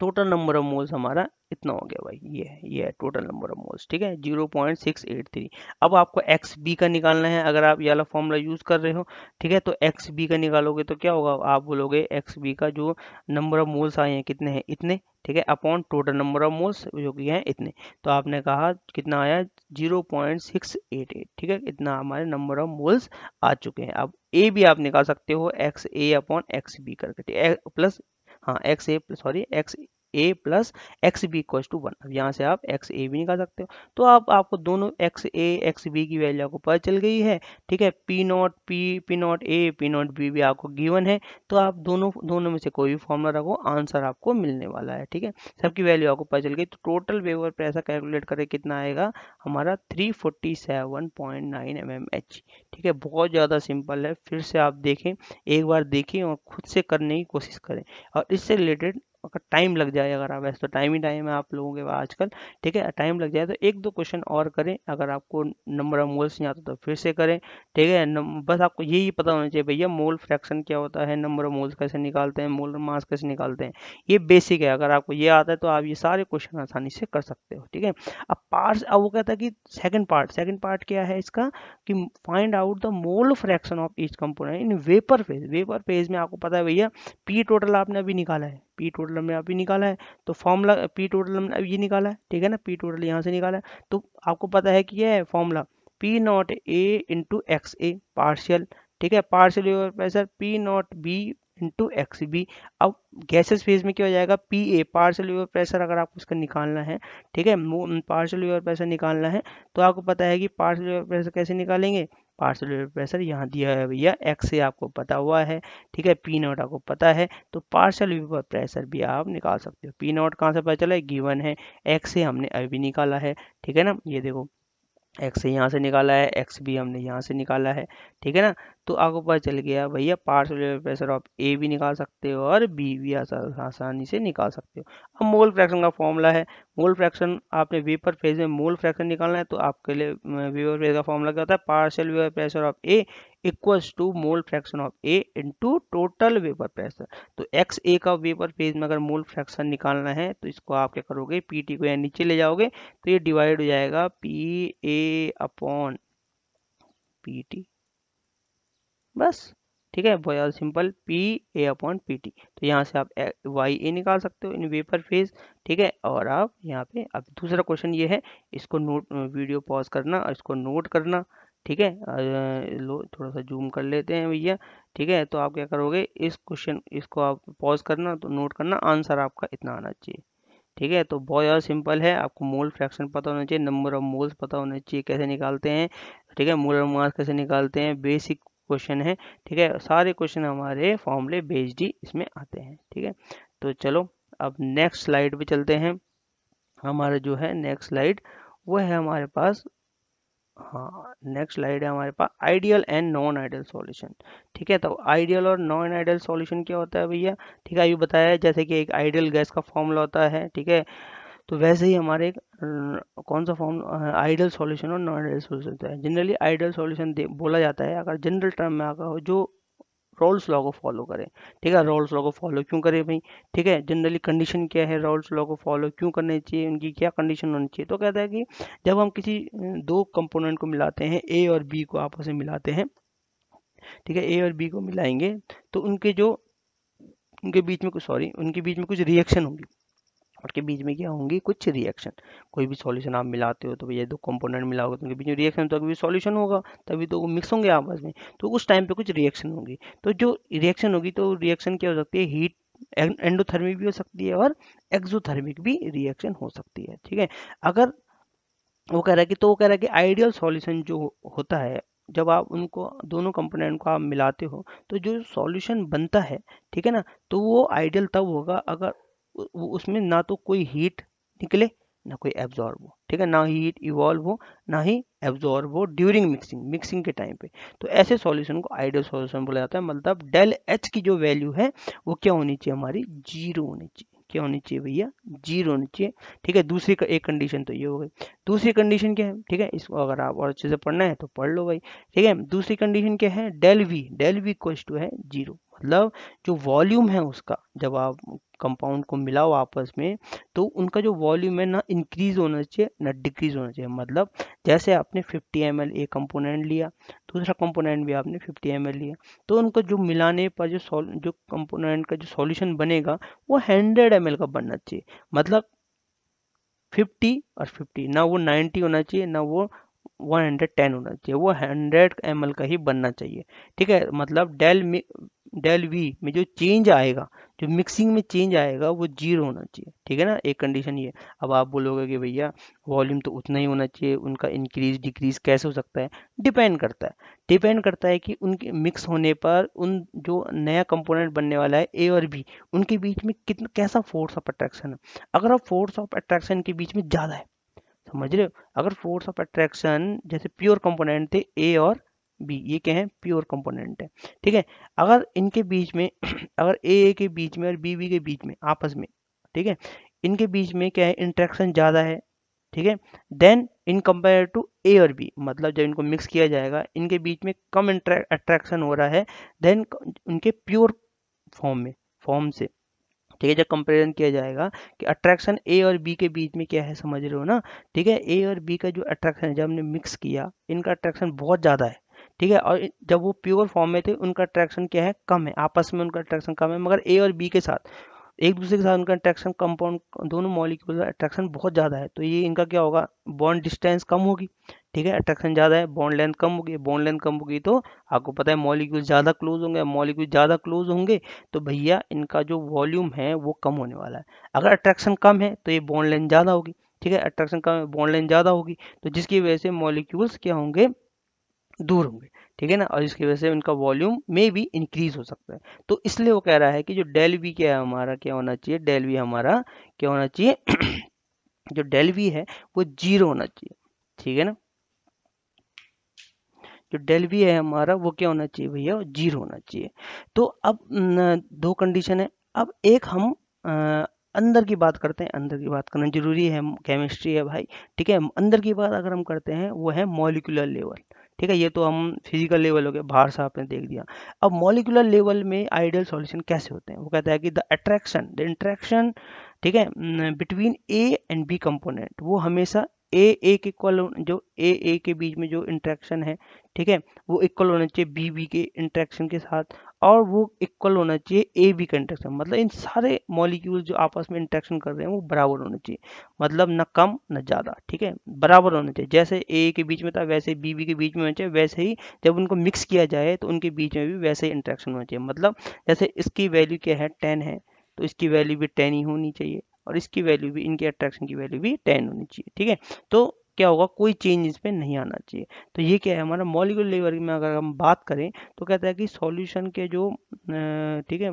टोटल नंबर ऑफ मोल्स हमारा इतना हो गया भाई ये ये है टोटल नंबर ऑफ मोल्स ठीक है zero point six eight three अब आपको एक्स बी का निकालना है अगर आप ये वाला फॉर्मूला यूज़ कर रहे हो ठीक है तो एक्स बी का निकालोगे तो क्या होगा आप बोलोगे एक्स बी का जो नंबर ऑफ मोल्स आए हैं कितने हैं इतने ठीक है upon total number of moles जो कि हैं इतने तो आपने कहा कितना आया zero point six eight eight ठीक है इतना हमारे नंबर ऑफ मोल्स आ चुके हैं अब ए भी आप निकाल सकते हो X A upon X B करके प्लस हाँ X A sorry X A plus X B equal to one अब यहाँ से आप एक्स ए भी निकाल सकते हो तो आप आपको दोनों एक्स ए एक्स बी की वैल्यू आपको पता चल गई है ठीक है P naught P P not A P not B भी आपको गिवन है तो आप दोनों दोनों में से कोई भी फॉर्मूला रखो आंसर आपको मिलने वाला है ठीक है सबकी वैल्यू आपको पता चल गई तो टोटल वेवर पर ऐसा कैलकुलेट करें कितना आएगा हमारा three forty seven point nine M M H ठीक है बहुत ज़्यादा सिंपल है फिर से आप देखें एक बार देखें और खुद से करने की कोशिश करें और इससे रिलेटेड अगर टाइम लग जाए अगर आप वैसे तो टाइम ही टाइम है आप लोगों के पास आजकल ठीक है टाइम लग जाए तो एक दो क्वेश्चन और करें अगर आपको नंबर ऑफ मोल्स नहीं आता तो फिर से करें ठीक है बस आपको यही पता होना चाहिए भैया मोल फ्रैक्शन क्या होता है नंबर ऑफ मोल्स कैसे निकालते हैं मोल मास कैसे निकालते हैं ये बेसिक है अगर आपको ये आता है तो आप ये सारे क्वेश्चन आसानी से कर सकते हो ठीक है अब पार्ट अब वो कहता है कि सेकेंड पार्ट सेकंड पार्ट क्या है इसका कि find out the mole fraction of each component in vapour phase vapour phase में आपको पता है भैया पी टोटल आपने अभी निकाला है पी टोटल हमने अभी निकाला है तो फॉर्मूला पी टोटल हमने अभी ये निकाला है ठीक है ना पी टोटल यहाँ से निकाला है तो आपको पता है कि यह है formula P not A into X A partial ठीक है partial pressure P not B into X B अब गैसेस फेज में क्या हो जाएगा P A partial pressure अगर आपको इसका निकालना है ठीक है पार्सल यूर प्रेशर निकालना है तो आपको पता है कि पार्सल यूर प्रेशर कैसे निकालेंगे पार्सल प्रेशर तो यहाँ दिया है भैया एक्स से आपको पता हुआ है ठीक है पी नॉट आपको पता है तो पार्सल वेपर प्रेशर भी आप निकाल सकते हो पी नॉट कहाँ से पता चला है गिवन है एक्स से हमने अभी निकाला है ठीक है ना ये देखो एक्स यहाँ से निकाला है एक्स भी हमने यहाँ से निकाला है ठीक है ना तो आपको पता चल गया भैया पार्सल प्रेशर ऑफ ए भी निकाल सकते हो और बी भी आसानी से निकाल सकते हो अब मोल फ्रैक्शन का फॉर्मूला है मोल फ्रैक्शन आपने वेपर फेज में मोल फ्रैक्शन निकालना है तो आपके लिए वेपर फेज का फॉर्मूला क्या होता है partial vapour pressure of A equals to mole fraction of A into total vapour pressure तो एक्स ए का वेपर फेज में अगर मोल फ्रैक्शन निकालना है तो इसको आप क्या करोगे पी टी को या नीचे ले जाओगे तो ये डिवाइड हो जाएगा P A upon P T बस ठीक है बहुत ज़्यादा simple P A upon P T तो यहाँ से आप वाई ए निकाल सकते हो इन वेपर फेज ठीक है और आप यहाँ पे अब दूसरा क्वेश्चन ये है इसको नोट वीडियो पॉज करना और इसको नोट करना ठीक है लो थोड़ा सा जूम कर लेते हैं भैया ठीक है तो आप क्या करोगे इस क्वेश्चन इसको आप पॉज करना तो नोट करना आंसर आपका इतना आना चाहिए ठीक है तो बहुत ज़्यादा सिंपल है आपको मोल फ्रैक्शन पता होना चाहिए नंबर ऑफ मोल्स पता होना चाहिए कैसे निकालते हैं ठीक है मोलर मास कैसे निकालते हैं बेसिक क्वेश्चन है ठीक है सारे क्वेश्चन हमारे फॉर्मले बेस्ड ही इसमें आते हैं ठीक है तो चलो अब नेक्स्ट स्लाइड पे चलते हैं हमारा जो है नेक्स्ट स्लाइड वो है हमारे पास हाँ नेक्स्ट स्लाइड है हमारे पास ideal and non ideal solution ठीक है तो आइडियल और नॉन आइडियल सॉल्यूशन क्या होता है भैया ठीक है अभी बताया जैसे कि एक आइडियल गैस का फॉर्मूला होता है ठीक है तो वैसे ही हमारे एक कौन सा फॉर्म आइडल सॉल्यूशन और नॉन आइडल सॉल्यूशन होता है जनरली आइडल सॉल्यूशन बोला जाता है अगर जनरल टर्म में आकर हो जो रोल्स लॉ को फॉलो करें ठीक है रोल्स लॉ को फॉलो क्यों करें भाई ठीक है जनरली कंडीशन क्या है रोल्स लॉ को फॉलो क्यों करने चाहिए उनकी क्या कंडीशन होनी चाहिए तो कहता है कि जब हम किसी दो कंपोनेंट को मिलाते हैं ए और बी को आपस में मिलाते हैं ठीक है ए और बी को मिलाएंगे तो उनके जो उनके बीच में कुछ सॉरी उनके बीच में कुछ रिएक्शन होगी के बीच में क्या होंगी कुछ रिएक्शन कोई भी सॉल्यूशन आप मिलाते हो तो भैया दो कंपोनेंट मिलाओगे तो उनके बीच में रिएक्शन तो अभी सॉल्यूशन होगा तभी तो वो मिक्स होंगे आपस में तो उस टाइम पे कुछ रिएक्शन तो होगी तो जो रिएक्शन होगी तो रिएक्शन क्या हो सकती है हीट एंडोथर्मिक भी हो सकती है और एक्जोथर्मिक भी रिएक्शन हो सकती है ठीक है अगर वो कह रहा है कि तो वो कह रहा है कि आइडियल सॉल्यूशन जो होता है जब आप उनको दोनों कंपोनेंट को आप मिलाते हो तो जो सॉल्यूशन बनता है ठीक है ना तो वो आइडियल तब होगा अगर उसमें ना तो कोई हीट निकले ना कोई एब्जॉर्ब हो ठीक है ना ही हीट इवॉल्व हो ना ही एब्जॉर्ब हो ड्यूरिंग मिक्सिंग मिक्सिंग के टाइम पे तो ऐसे सॉल्यूशन को आइडियल सॉल्यूशन बोला जाता है मतलब डेल एच की जो वैल्यू है वो क्या होनी चाहिए हमारी जीरो होनी चाहिए क्या होनी चाहिए भैया जीरो होनी चाहिए ठीक है दूसरी एक कंडीशन तो ये हो गई दूसरी कंडीशन क्या है ठीक है इसको अगर आप और अच्छे से पढ़ना है तो पढ़ लो भाई ठीक है दूसरी कंडीशन क्या है del V del V question to है जीरो मतलब जो वॉल्यूम है उसका जब आप कंपाउंड को मिलाओ आपस में तो उनका जो वॉल्यूम है ना इंक्रीज होना चाहिए ना डिक्रीज होना चाहिए मतलब जैसे आपने 50 एम एक कंपोनेंट लिया दूसरा कंपोनेंट भी आपने 50 एम लिया तो उनका जो मिलाने पर जो सॉल जो कंपोनेंट का जो सॉल्यूशन बनेगा वो 100 एम का बनना चाहिए मतलब 50 और 50 ना वो 90 होना चाहिए ना वो 110 होना चाहिए वो 100 एम का ही बनना चाहिए ठीक है मतलब डेल डेल वी में जो चेंज आएगा जो मिक्सिंग में चेंज आएगा वो जीरो होना चाहिए ठीक है ना एक कंडीशन ये अब आप बोलोगे कि भैया वॉल्यूम तो उतना ही होना चाहिए उनका इंक्रीज डिक्रीज कैसे हो सकता है डिपेंड करता है डिपेंड करता है कि उनके मिक्स होने पर उन जो नया कंपोनेंट बनने वाला है ए और बी उनके बीच में कितना कैसा फोर्स ऑफ अट्रैक्शन है अगर आप फोर्स ऑफ अट्रैक्शन के बीच में ज़्यादा है समझ रहे हो अगर फोर्स ऑफ अट्रैक्शन जैसे प्योर कंपोनेंट थे ए और बी ये क्या है प्योर कंपोनेंट है ठीक है अगर इनके बीच में अगर ए ए के बीच में और बी बी के बीच में आपस में ठीक है इनके बीच में क्या है इंट्रैक्शन ज़्यादा है ठीक है then in compare to A और बी मतलब जब इनको मिक्स किया जाएगा इनके बीच में कम अट्रैक्शन हो रहा है देन उनके प्योर फॉर्म में फॉर्म से ठीक है जब कंपेरिजन किया जाएगा कि अट्रैक्शन ए और बी के बीच में क्या है समझ रहे हो ना ठीक है ए और बी का जो अट्रैक्शन है जब हमने मिक्स किया इनका अट्रैक्शन बहुत ज़्यादा है ठीक है और जब वो प्योर फॉर्म में थे उनका अट्रैक्शन क्या है कम है आपस में उनका अट्रैक्शन कम है मगर ए और बी के साथ एक दूसरे के साथ उनका अट्रैक्शन कंपाउंड दोनों मॉलिक्यूल का अट्रैक्शन बहुत ज़्यादा है तो ये इनका क्या होगा बॉन्ड डिस्टेंस कम होगी ठीक है अट्रैक्शन ज़्यादा है बॉन्ड लेंथ कम होगी बॉन्ड लेंथ कम होगी तो आपको पता है मॉलिक्यूल ज़्यादा क्लोज होंगे मॉलिक्यूल ज़्यादा क्लोज होंगे तो भैया इनका जो वॉल्यूम है वो कम होने वाला है अगर अट्रैक्शन कम है तो ये बॉन्ड लेंथ ज़्यादा होगी ठीक है अट्रैक्शन कम है बॉन्ड लेंथ ज़्यादा होगी तो जिसकी वजह से मॉलिक्यूल्स क्या होंगे दूर होंगे ठीक है ना और इसकी वजह से उनका वॉल्यूम में भी इंक्रीज हो सकता है तो इसलिए वो कह रहा है कि जो डेल वी क्या है हमारा क्या होना चाहिए डेल वी हमारा क्या होना चाहिए जो डेल वी है वो जीरो होना चाहिए ठीक है ना जो डेल वी है हमारा वो क्या होना चाहिए भैया जीरो होना चाहिए तो अब दो कंडीशन है अब एक हम आ, अंदर की बात करते हैं अंदर की बात करना जरूरी है केमिस्ट्री है भाई ठीक है अंदर की बात अगर हम करते हैं वो है मॉलिकुलर लेवल ठीक है ये तो हम फिजिकल लेवल हो गया बाहर से आपने देख दिया अब मॉलिकुलर लेवल में आइडियल सॉल्यूशन कैसे होते हैं वो कहता है कि द अट्रैक्शन द इंट्रैक्शन ठीक है between A and B component वो हमेशा ए ए के इक्वल जो ए ए के बीच में जो इंट्रैक्शन है ठीक है वो इक्वल होना चाहिए बी बी के इंट्रैक्शन के साथ और वो इक्वल होना चाहिए ए बी का इंट्रैक्शन मतलब इन सारे मॉलिक्यूल जो आपस में इंट्रैक्शन कर रहे हैं वो बराबर होने चाहिए मतलब ना कम ना ज़्यादा ठीक है बराबर होने चाहिए जैसे ए के बीच में था वैसे बी बी के बीच में होना चाहिए वैसे ही जब उनको मिक्स किया जाए तो उनके बीच में भी वैसे ही इंट्रैक्शन होना चाहिए मतलब जैसे इसकी वैल्यू क्या है टेन है तो इसकी वैल्यू भी टेन ही होनी चाहिए और इसकी वैल्यू भी इनके अट्रैक्शन की वैल्यू भी टेन होनी चाहिए ठीक है तो क्या होगा कोई चेंज इस पर नहीं आना चाहिए तो ये क्या है हमारा मॉलिकुलर लेवल में अगर हम बात करें तो कहता है कि सॉल्यूशन के जो ठीक है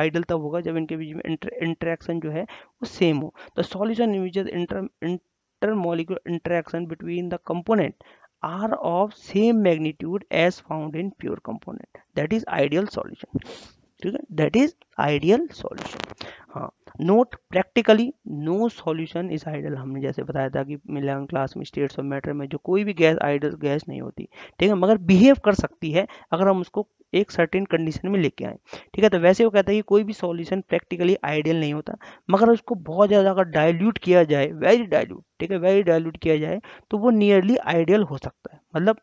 आइडल तब होगा जब इनके बीच में इंटरेक्शन जो है वो सेम हो तो solution images inter inter molecular interaction between the component are of same magnitude as found in pure component that is ideal solution ठीक है दैट इज आइडियल सॉल्यूशन हाँ note practically no solution is ideal हमने जैसे बताया था कि eleven class में states of matter में जो कोई भी गैस आइडल गैस नहीं होती ठीक है मगर बिहेव कर सकती है अगर हम उसको एक सर्टेन कंडीशन में लेके आए ठीक है तो वैसे वो कहता है कि कोई भी सॉल्यूशन प्रैक्टिकली आइडियल नहीं होता मगर उसको बहुत ज़्यादा अगर डायल्यूट किया जाए वेरी डायल्यूट ठीक है वेरी डायल्यूट किया जाए तो वो नियरली आइडियल हो सकता है मतलब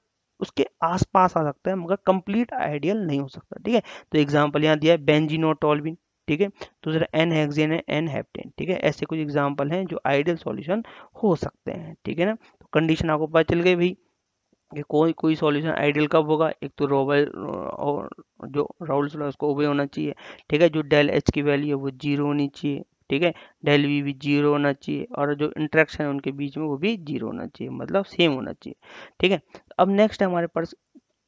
उसके आसपास आ सकता है मगर कंप्लीट आइडियल नहीं हो सकता ठीक है तो एग्जाम्पल यहाँ दिया है बेंजिनो टॉलबिन ठीक है दूसरा एन हेक्जेन है एन हेप्टेन ठीक है ऐसे कुछ एग्जाम्पल हैं जो आइडियल सॉल्यूशन हो सकते हैं ठीक है ना तो कंडीशन आपको पता चल गई भाई कि कोई कोई सॉल्यूशन आइडियल कब होगा एक तो रोबल और जो राहुल लॉ उसको ओबे होना चाहिए ठीक है जो डेल एच की वैल्यू है वो जीरो होनी चाहिए ठीक है डेल वी भी जीरो होना चाहिए और जो इंट्रैक्शन है उनके बीच में वो भी जीरो होना चाहिए मतलब सेम होना चाहिए ठीक है अब नेक्स्ट हमारे पास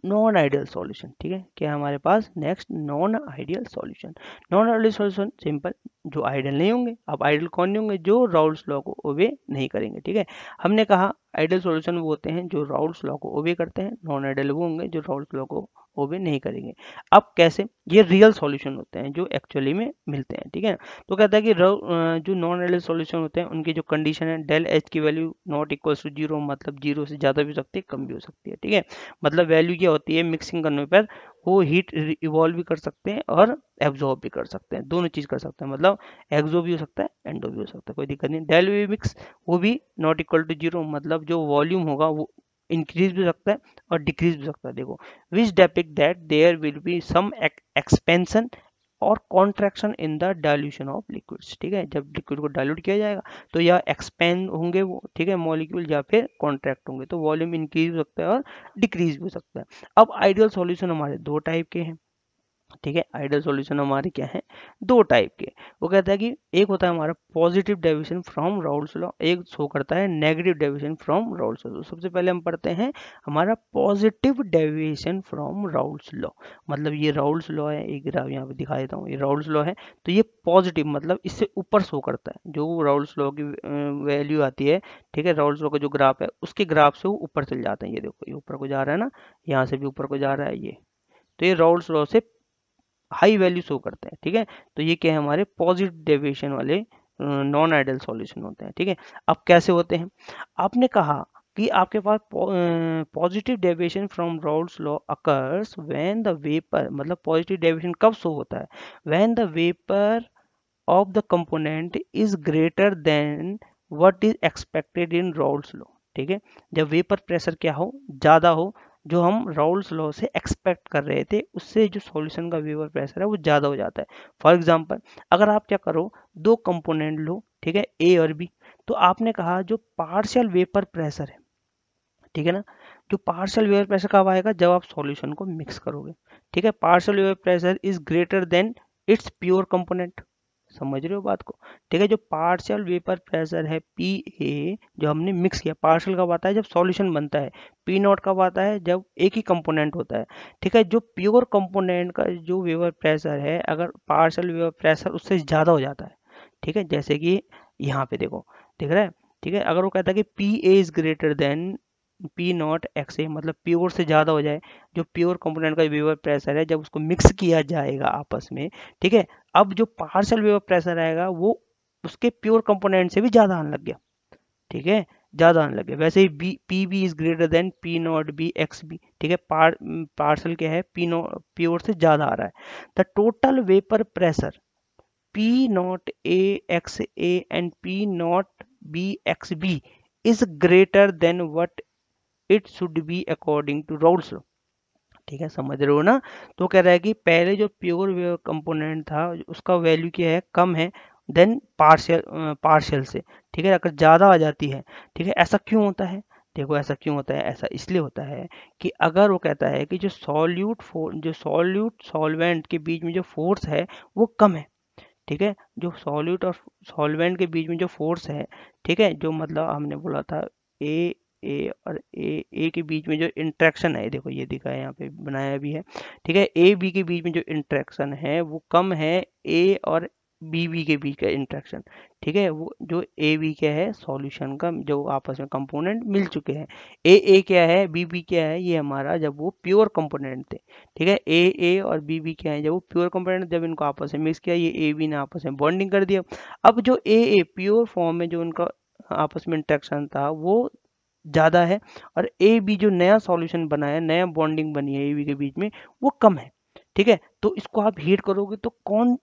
नॉन आइडियल सॉल्यूशन ठीक है क्या हमारे पास next non ideal solution non ideal solution simple जो आइडियल नहीं होंगे अब आइडियल कौन नहीं होंगे जो राउल्स लॉ को ओबे नहीं करेंगे ठीक है हमने कहा आइडियल सॉल्यूशन वो होते हैं जो राउल्स लॉ को ओबे करते हैं नॉन आइडियल वो होंगे जो राउल्स लॉ को वो भी नहीं करेंगे अब कैसे ये रियल सॉल्यूशन होते हैं जो एक्चुअली में मिलते हैं ठीक है तो कहता है कि जो नॉन रियल सॉल्यूशन होते हैं उनकी जो कंडीशन है डेल एच की value not equals to zero मतलब जीरो से ज़्यादा भी हो सकती है कम भी हो सकती है ठीक है मतलब वैल्यू क्या होती है मिक्सिंग करने पर वो हीट इवॉल्व भी कर सकते हैं और एब्जॉर्ब भी कर सकते हैं दोनों चीज़ कर सकते हैं मतलब एक्जो भी हो सकता है एंडो भी हो सकता है कोई दिक्कत नहीं डेल वी मिक्स वो भी नॉट इक्वल टू जीरो मतलब जो वॉल्यूम होगा वो इंक्रीज भी सकता है और डिक्रीज भी सकता है देखो which depict that there will be some expansion और contraction in the dilution of liquids ठीक है जब लिक्विड को डायल्यूट किया जाएगा तो या एक्सपेंड होंगे वो ठीक है मॉलिक्यूल या फिर कॉन्ट्रैक्ट होंगे तो वॉल्यूम इंक्रीज हो सकता है और डिक्रीज भी हो सकता है अब आइडियल सॉल्यूशन हमारे दो टाइप के हैं ठीक है आइडियल सॉल्यूशन हमारे क्या है दो टाइप के वो कहता है कि एक होता है हमारा positive deviation from Raoult's law एक शो करता है negative deviation from Raoult's law सबसे पहले हम पढ़ते हैं हमारा positive deviation from Raoult's law मतलब ये राउल्स लॉ है एक ग्राफ यहाँ पे दिखा देता हूँ ये राउल्स लॉ है तो ये पॉजिटिव मतलब इससे ऊपर शो करता है जो राउल्स लॉ की वैल्यू आती है ठीक है राउल्स लॉ का जो ग्राफ है उसके ग्राफ से वो ऊपर चल जाते हैं ये देखो ये ऊपर को जा रहा है ना यहाँ से भी ऊपर को जा रहा है ये तो ये राउल्स लॉ से हाई वैल्यू शो करता है ठीक है तो ये क्या है हमारे पॉजिटिव डेविएशन वाले नॉन आइडल सॉल्यूशन होते हैं ठीक है थीके? अब कैसे होते हैं आपने कहा कि आपके पास positive deviation from Raoult's law occurs when the vapour मतलब पॉजिटिव डेविएशन कब शो होता है when the vapour of the component is greater than what is expected in Raoult's law ठीक है जब वेपर प्रेशर क्या हो ज़्यादा हो जो हम राउल्स लॉ से एक्सपेक्ट कर रहे थे उससे जो सॉल्यूशन का वेपर प्रेशर है वो ज़्यादा हो जाता है फॉर एग्जांपल अगर आप क्या करो दो कंपोनेंट लो ठीक है ए और बी तो आपने कहा जो पार्शियल वेपर प्रेशर है ठीक है ना जो पार्शियल वेपर प्रेशर कब आएगा जब आप सॉल्यूशन को मिक्स करोगे ठीक है partial vapour pressure is greater than its pure component समझ रहे हो बात को ठीक है जो पार्शियल वेपर प्रेशर है पी ए जो हमने मिक्स किया पार्शियल कब आता है जब सॉल्यूशन बनता है पी नॉट कब आता है जब एक ही कंपोनेंट होता है ठीक है जो प्योर कंपोनेंट का जो वेपर प्रेशर है अगर पार्शियल वेपर प्रेशर उससे ज़्यादा हो जाता है ठीक है जैसे कि यहाँ पे देखो ठीक है ठीक है अगर वो कहता है कि P A is greater than P naught X A मतलब प्योर से ज़्यादा हो जाए जो प्योर कंपोनेंट का वेवर प्रेशर है जब उसको मिक्स किया जाएगा आपस में ठीक है अब जो पार्सल वेवर प्रेशर आएगा वो उसके प्योर कंपोनेंट से भी ज़्यादा आने लग गया ठीक है ज़्यादा आने लग गया वैसे ही B P B is greater than P not B X B ठीक है पार पार्सल क्या है पी नो प्योर से ज़्यादा आ रहा है the total vapour pressure P not A X A and P not B X B is greater than what it should be according to Raoult's ठीक है समझ रहे हो ना तो कह रहा है कि पहले जो प्योर कंपोनेंट था उसका वैल्यू क्या है कम है देन पार्शियल पार्शियल से ठीक है अगर ज़्यादा आ जाती है ठीक है ऐसा क्यों होता है देखो ऐसा क्यों होता है ऐसा इसलिए होता है कि अगर वो कहता है कि जो सॉल्यूट जो सॉल्यूट सॉल्वेंट के बीच में जो फोर्स है वो कम है ठीक है जो सॉल्यूट और सॉल्वेंट के बीच में जो फोर्स है ठीक है जो मतलब हमने बोला था ए ए और ए ए के बीच में जो इंट्रैक्शन है देखो ये दिखा है यहाँ पे बनाया भी है ठीक है ए बी के बीच में जो इंट्रैक्शन है वो कम है ए और बी बी के बीच का इंट्रैक्शन ठीक है वो जो ए बी क्या है सॉल्यूशन का जो आपस में कंपोनेंट मिल चुके हैं ए ए क्या है बी बी क्या है ये हमारा जब वो प्योर कंपोनेंट थे ठीक है ए ए और बी बी क्या है जब वो प्योर कंपोनेंट जब इनको आपस में मिक्स किया ये ए बी ने आपस में बॉन्डिंग कर दिया अब जो ए ए प्योर फॉर्म में जो उनका आपस में इंट्रैक्शन था वो ज़्यादा है और ए बी जो नया सॉल्यूशन बना है नया बॉन्डिंग बनी है ए बी के बीच में वो कम है ठीक है तो इसको आप हीट करोगे तो कौन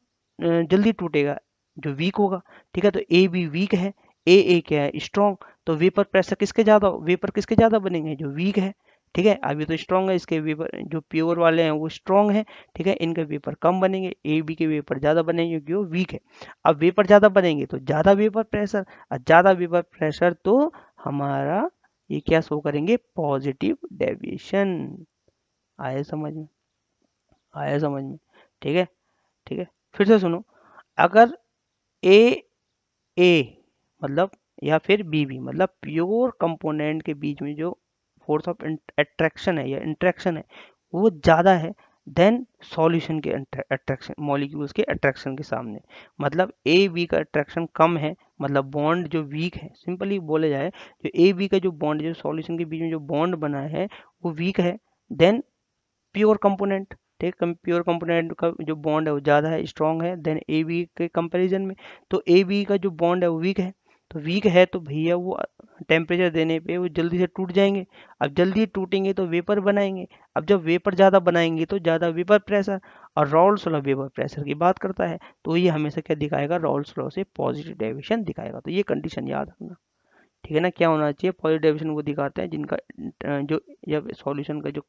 जल्दी टूटेगा जो वीक होगा ठीक है तो ए बी वीक है ए ए क्या है स्ट्रॉन्ग तो वेपर प्रेशर किसके ज़्यादा वेपर किसके ज़्यादा बनेंगे जो वीक है ठीक है अभी तो स्ट्रॉन्ग है इसके वेपर जो प्योर वाले हैं वो स्ट्रॉन्ग है ठीक है इनके वेपर कम बनेंगे ए बी के वेपर ज़्यादा बनेंगे क्योंकि वो वीक है अब वेपर ज़्यादा बनेंगे तो ज़्यादा वेपर प्रेशर और ज़्यादा वेपर प्रेशर तो हमारा ये क्या शो करेंगे पॉजिटिव डेविएशन आया समझ में आया समझ में ठीक है ठीक है फिर से सुनो अगर ए ए मतलब या फिर बी बी मतलब प्योर कंपोनेंट के बीच में जो फोर्स ऑफ अट्रैक्शन है या इंट्रैक्शन है वो ज़्यादा है देन सॉल्यूशन के अट्रैक्शन मॉलिक्यूल्स के अट्रैक्शन के सामने मतलब ए बी का अट्रैक्शन कम है मतलब बॉन्ड जो वीक है सिंपली बोला जाए जो ए बी का जो बॉन्ड जो सॉल्यूशन के बीच में जो बॉन्ड बना है वो वीक है देन प्योर कंपोनेंट ठीक है प्योर कंपोनेंट का जो बॉन्ड है वो ज़्यादा है स्ट्रॉन्ग है देन ए बी के कंपेरिजन में तो ए बी का जो बॉन्ड है वो वीक है तो वीक है तो भैया वो टेम्परेचर देने पे वो जल्दी से टूट जाएंगे अब जल्दी टूटेंगे तो वेपर बनाएंगे अब जब वेपर ज़्यादा बनाएंगे तो ज़्यादा वेपर प्रेशर और रॉल्स लॉ वेपर प्रेशर की बात करता है तो ये हमेशा क्या दिखाएगा रॉल्स लॉ से पॉजिटिव डाइवेशन दिखाएगा तो ये कंडीशन याद रखना ठीक है ना क्या होना चाहिए पॉजिटिव डेविएशन वो दिखाते हैं जिनका जो जब सॉल्यूशन का जो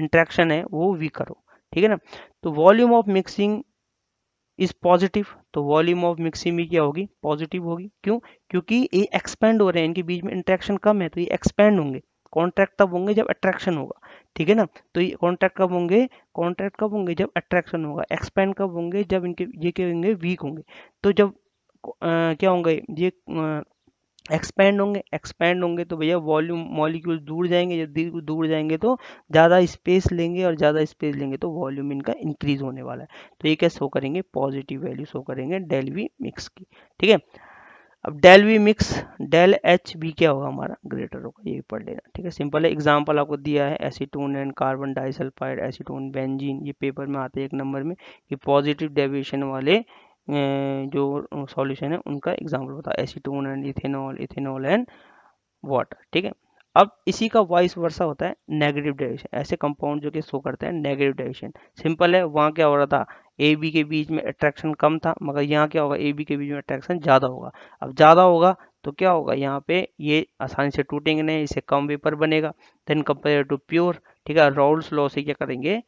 इंट्रैक्शन है वो वीकर हो ठीक है ना तो volume of mixing is positive तो वॉल्यूम ऑफ मिक्सिमी क्या होगी पॉजिटिव होगी क्यों क्योंकि ये एक्सपेंड हो रहे हैं इनके बीच में इंट्रैक्शन कम है तो ये एक्सपेंड होंगे कॉन्ट्रैक्ट तब होंगे जब अट्रैक्शन होगा ठीक है ना तो ये कॉन्ट्रैक्ट कब होंगे कॉन्ट्रैक्ट कब होंगे जब अट्रैक्शन होगा एक्सपेंड कब होंगे जब इनके ये क्या होंगे वीक होंगे तो जब आ, क्या होंगे ये आ, एक्सपेंड होंगे एक्सपेंड होंगे तो भैया वॉल्यूम मॉलिक्यूल दूर जाएंगे जब दूर जाएंगे तो ज़्यादा स्पेस लेंगे और ज़्यादा स्पेस लेंगे तो वॉल्यूम इनका इंक्रीज होने वाला है तो ये क्या शो करेंगे पॉजिटिव वैल्यू शो करेंगे डेल वी मिक्स की ठीक है अब del V mix del H भी क्या होगा हमारा ग्रेटर होगा ये पढ़ लेना ठीक है सिंपल है एग्जाम्पल आपको दिया है acetone and carbon disulphide acetone benzene ये पेपर में आते हैं एक नंबर में कि पॉजिटिव डेविएशन वाले जो सॉल्यूशन है उनका एग्जाम्पल बता acetone and ethanol ethanol and water ठीक है अब इसी का वाइस वर्षा होता है नेगेटिव डायरेक्शन ऐसे कंपाउंड जो कि शो करते हैं नेगेटिव डायरेक्शन सिंपल है वहाँ क्या हो रहा था ए बी के बीच में अट्रैक्शन कम था मगर यहाँ क्या होगा ए बी के बीच में अट्रैक्शन ज़्यादा होगा अब ज़्यादा होगा तो क्या होगा यहाँ पे ये आसानी से टूटेंगे नहीं इससे कम वेपर बनेगा देन कंपेयर टू प्योर ठीक है रोल्स लॉ से क्या करेंगे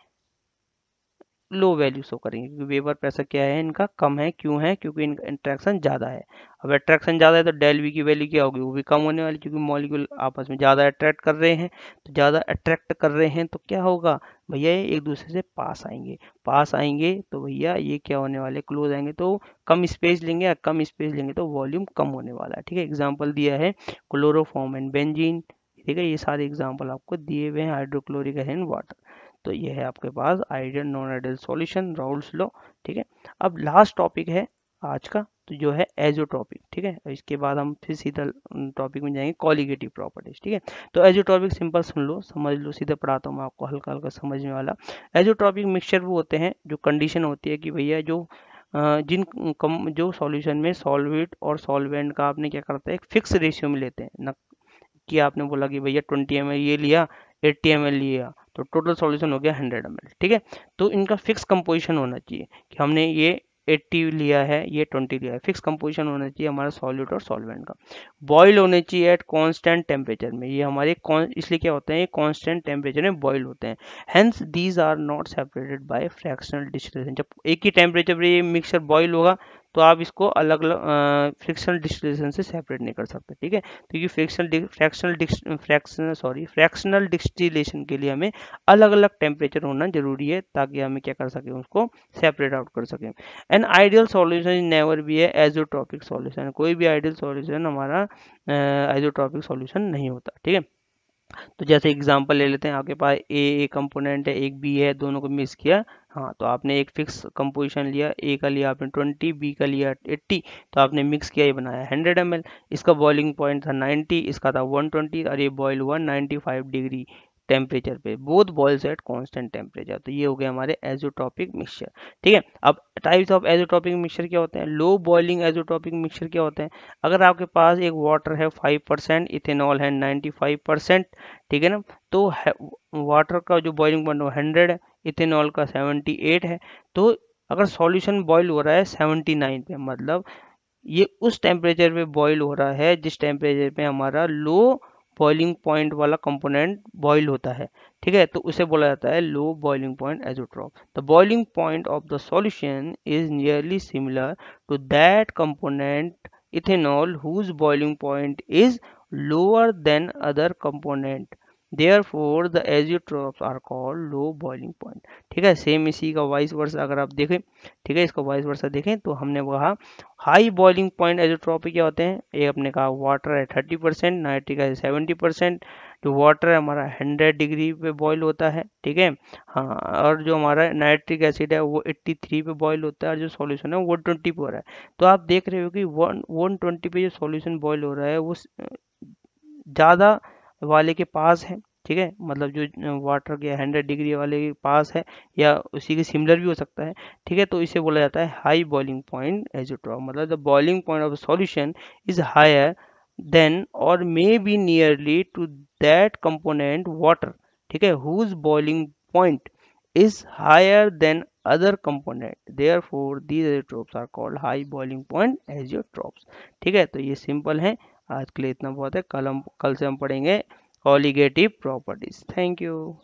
लो वैल्यू शो करेंगे क्योंकि वेबर प्रेशर क्या है इनका कम है क्यों है क्योंकि इनका इंट्रैक्शन ज़्यादा है अब अट्रैक्शन ज़्यादा है तो डेल वी की वैल्यू क्या होगी वो भी कम होने वाली क्योंकि मॉलिक्यूल आपस में ज़्यादा अट्रैक्ट कर रहे हैं तो ज़्यादा अट्रैक्ट कर रहे हैं तो क्या होगा भैया ये एक दूसरे से पास आएंगे पास आएंगे तो भैया ये क्या होने वाले क्लोज आएंगे तो कम स्पेस लेंगे या कम स्पेस लेंगे तो वॉल्यूम कम होने वाला है ठीक है एग्जाम्पल दिया है क्लोरोफॉर्म एंड बेंजीन ठीक है ये सारे एग्जाम्पल आपको दिए हुए हैं हाइड्रोक्लोरिक एंड वाटर तो ये है आपके पास ideal non ideal solution Raoult's law ठीक है अब लास्ट टॉपिक है आज का तो जो है टॉपिक ठीक है इसके बाद हम फिर सीधा टॉपिक में जाएंगे कॉलिगेटिव प्रॉपर्टीज ठीक है तो टॉपिक सिंपल सुन लो समझ लो सीधे पढ़ाता हूँ मैं आपको हल्का हल्का समझने वाला टॉपिक मिक्सचर वो होते हैं जो कंडीशन होती है कि भैया जो जिन कम जो सॉल्यूशन में सॉल्वेट और सॉल्वेंट का आपने क्या करता है एक फिक्स रेशियो में लेते हैं न कि आपने बोला कि भैया ट्वेंटी एम ये लिया एट्टी एम लिया तो टोटल सॉल्यूशन हो गया हंड्रेड एम ठीक है तो इनका फिक्स कंपोजिशन होना चाहिए कि हमने ये 80 लिया है ये 20 लिया है फिक्स कंपोजिशन होना चाहिए हमारा सॉल्यूट और सॉल्वेंट का बॉयल होने चाहिए एट कांस्टेंट टेम्परेचर में ये हमारे इसलिए क्या होते हैं ये कांस्टेंट टेम्परेचर में बॉयल होते हैं hence these are not separated by fractional distillation जब एक ही टेम्परेचर पर ये मिक्सचर बॉयल होगा तो आप इसको अलग अलग फ्रिक्शनल डिस्टिलेशन से सेपरेट नहीं कर सकते ठीक है तो ये fractional fraction sorry fractional distillation के लिए हमें अलग अलग टेम्परेचर होना जरूरी है ताकि हमें क्या कर सकें उसको सेपरेट आउट कर सकें and ideal solution is never be है एजोट्रॉपिक सॉल्यूशन कोई भी आइडियल सॉल्यूशन हमारा एजोट्रॉपिक सॉल्यूशन नहीं होता ठीक है तो जैसे एग्जांपल ले लेते हैं आपके पास ए ए कंपोनेंट है एक बी है दोनों को मिस किया हाँ तो आपने एक फिक्स कंपोजिशन लिया ए का लिया आपने ट्वेंटी बी का लिया एट्टी तो आपने मिक्स किया ये बनाया हंड्रेड एम इसका बॉइलिंग पॉइंट था नाइन्टी इसका था वन ट्वेंटी और ये बॉयल हुआ 95 फाइव डिग्री टेम्परेचर पे both boils at constant temperature तो ये हो गया हमारे एजोटॉपिक मिक्सचर ठीक है अब टाइप्स ऑफ एजोटॉपिक मिक्सचर क्या होते हैं लो बॉइलिंग एजोटॉपिक मिक्सचर क्या होते हैं अगर आपके पास एक वाटर है 5 परसेंट इथेनॉल है 95 परसेंट ठीक है ना तो वाटर का जो बॉइलिंग पॉइंट वो हंड्रेड है इथेनॉल का सेवेंटी है तो अगर सॉल्यूशन बॉयल हो रहा है सेवेंटी पे मतलब ये उस टेम्परेचर पे बॉयल हो रहा है जिस टेम्परेचर पे हमारा लो बॉइलिंग पॉइंट वाला कंपोनेंट बॉइल होता है ठीक है तो उसे बोला जाता है low boiling point azeotrope the boiling point of the solution is nearly similar to that component ethanol whose boiling point is lower than other component therefore the azeotropes are called low boiling point ठीक है same इसी का vice वर्ष अगर आप देखें ठीक है इसका वाइस वर्षा देखें तो हमने कहा हाई बॉइलिंग पॉइंट एजोट्रॉपिक क्या होते हैं एक अपने कहा वाटर है थर्टी परसेंट नाइट्रिक है सेवेंटी परसेंट जो वाटर है हमारा हंड्रेड डिग्री पे बॉयल होता है ठीक है हाँ और जो हमारा नाइट्रिक एसिड है वो एट्टी थ्री पे बॉयल होता है और जो सॉल्यूशन है वो ट्वेंटी पर है तो आप देख रहे हो कि वन वन ट्वेंटी पे जो सॉल्यूशन बॉयल हो रहा है वो ज़्यादा वाले के पास है ठीक है मतलब जो वाटर के हंड्रेड डिग्री वाले के पास है या उसी के सिमिलर भी हो सकता है ठीक है तो इसे बोला जाता है हाई बॉइलिंग पॉइंट एजोट्रॉप मतलब the boiling point of solution is higher than और may be nearly to that component water ठीक है whose boiling point is higher than other component therefore these azeotropes are called high boiling point azeotropes ठीक है तो ये simple है आज के लिए इतना बहुत है कल हम कल से हम पढ़ेंगे ऑलिगेटिव प्रॉपर्टीज थैंक यू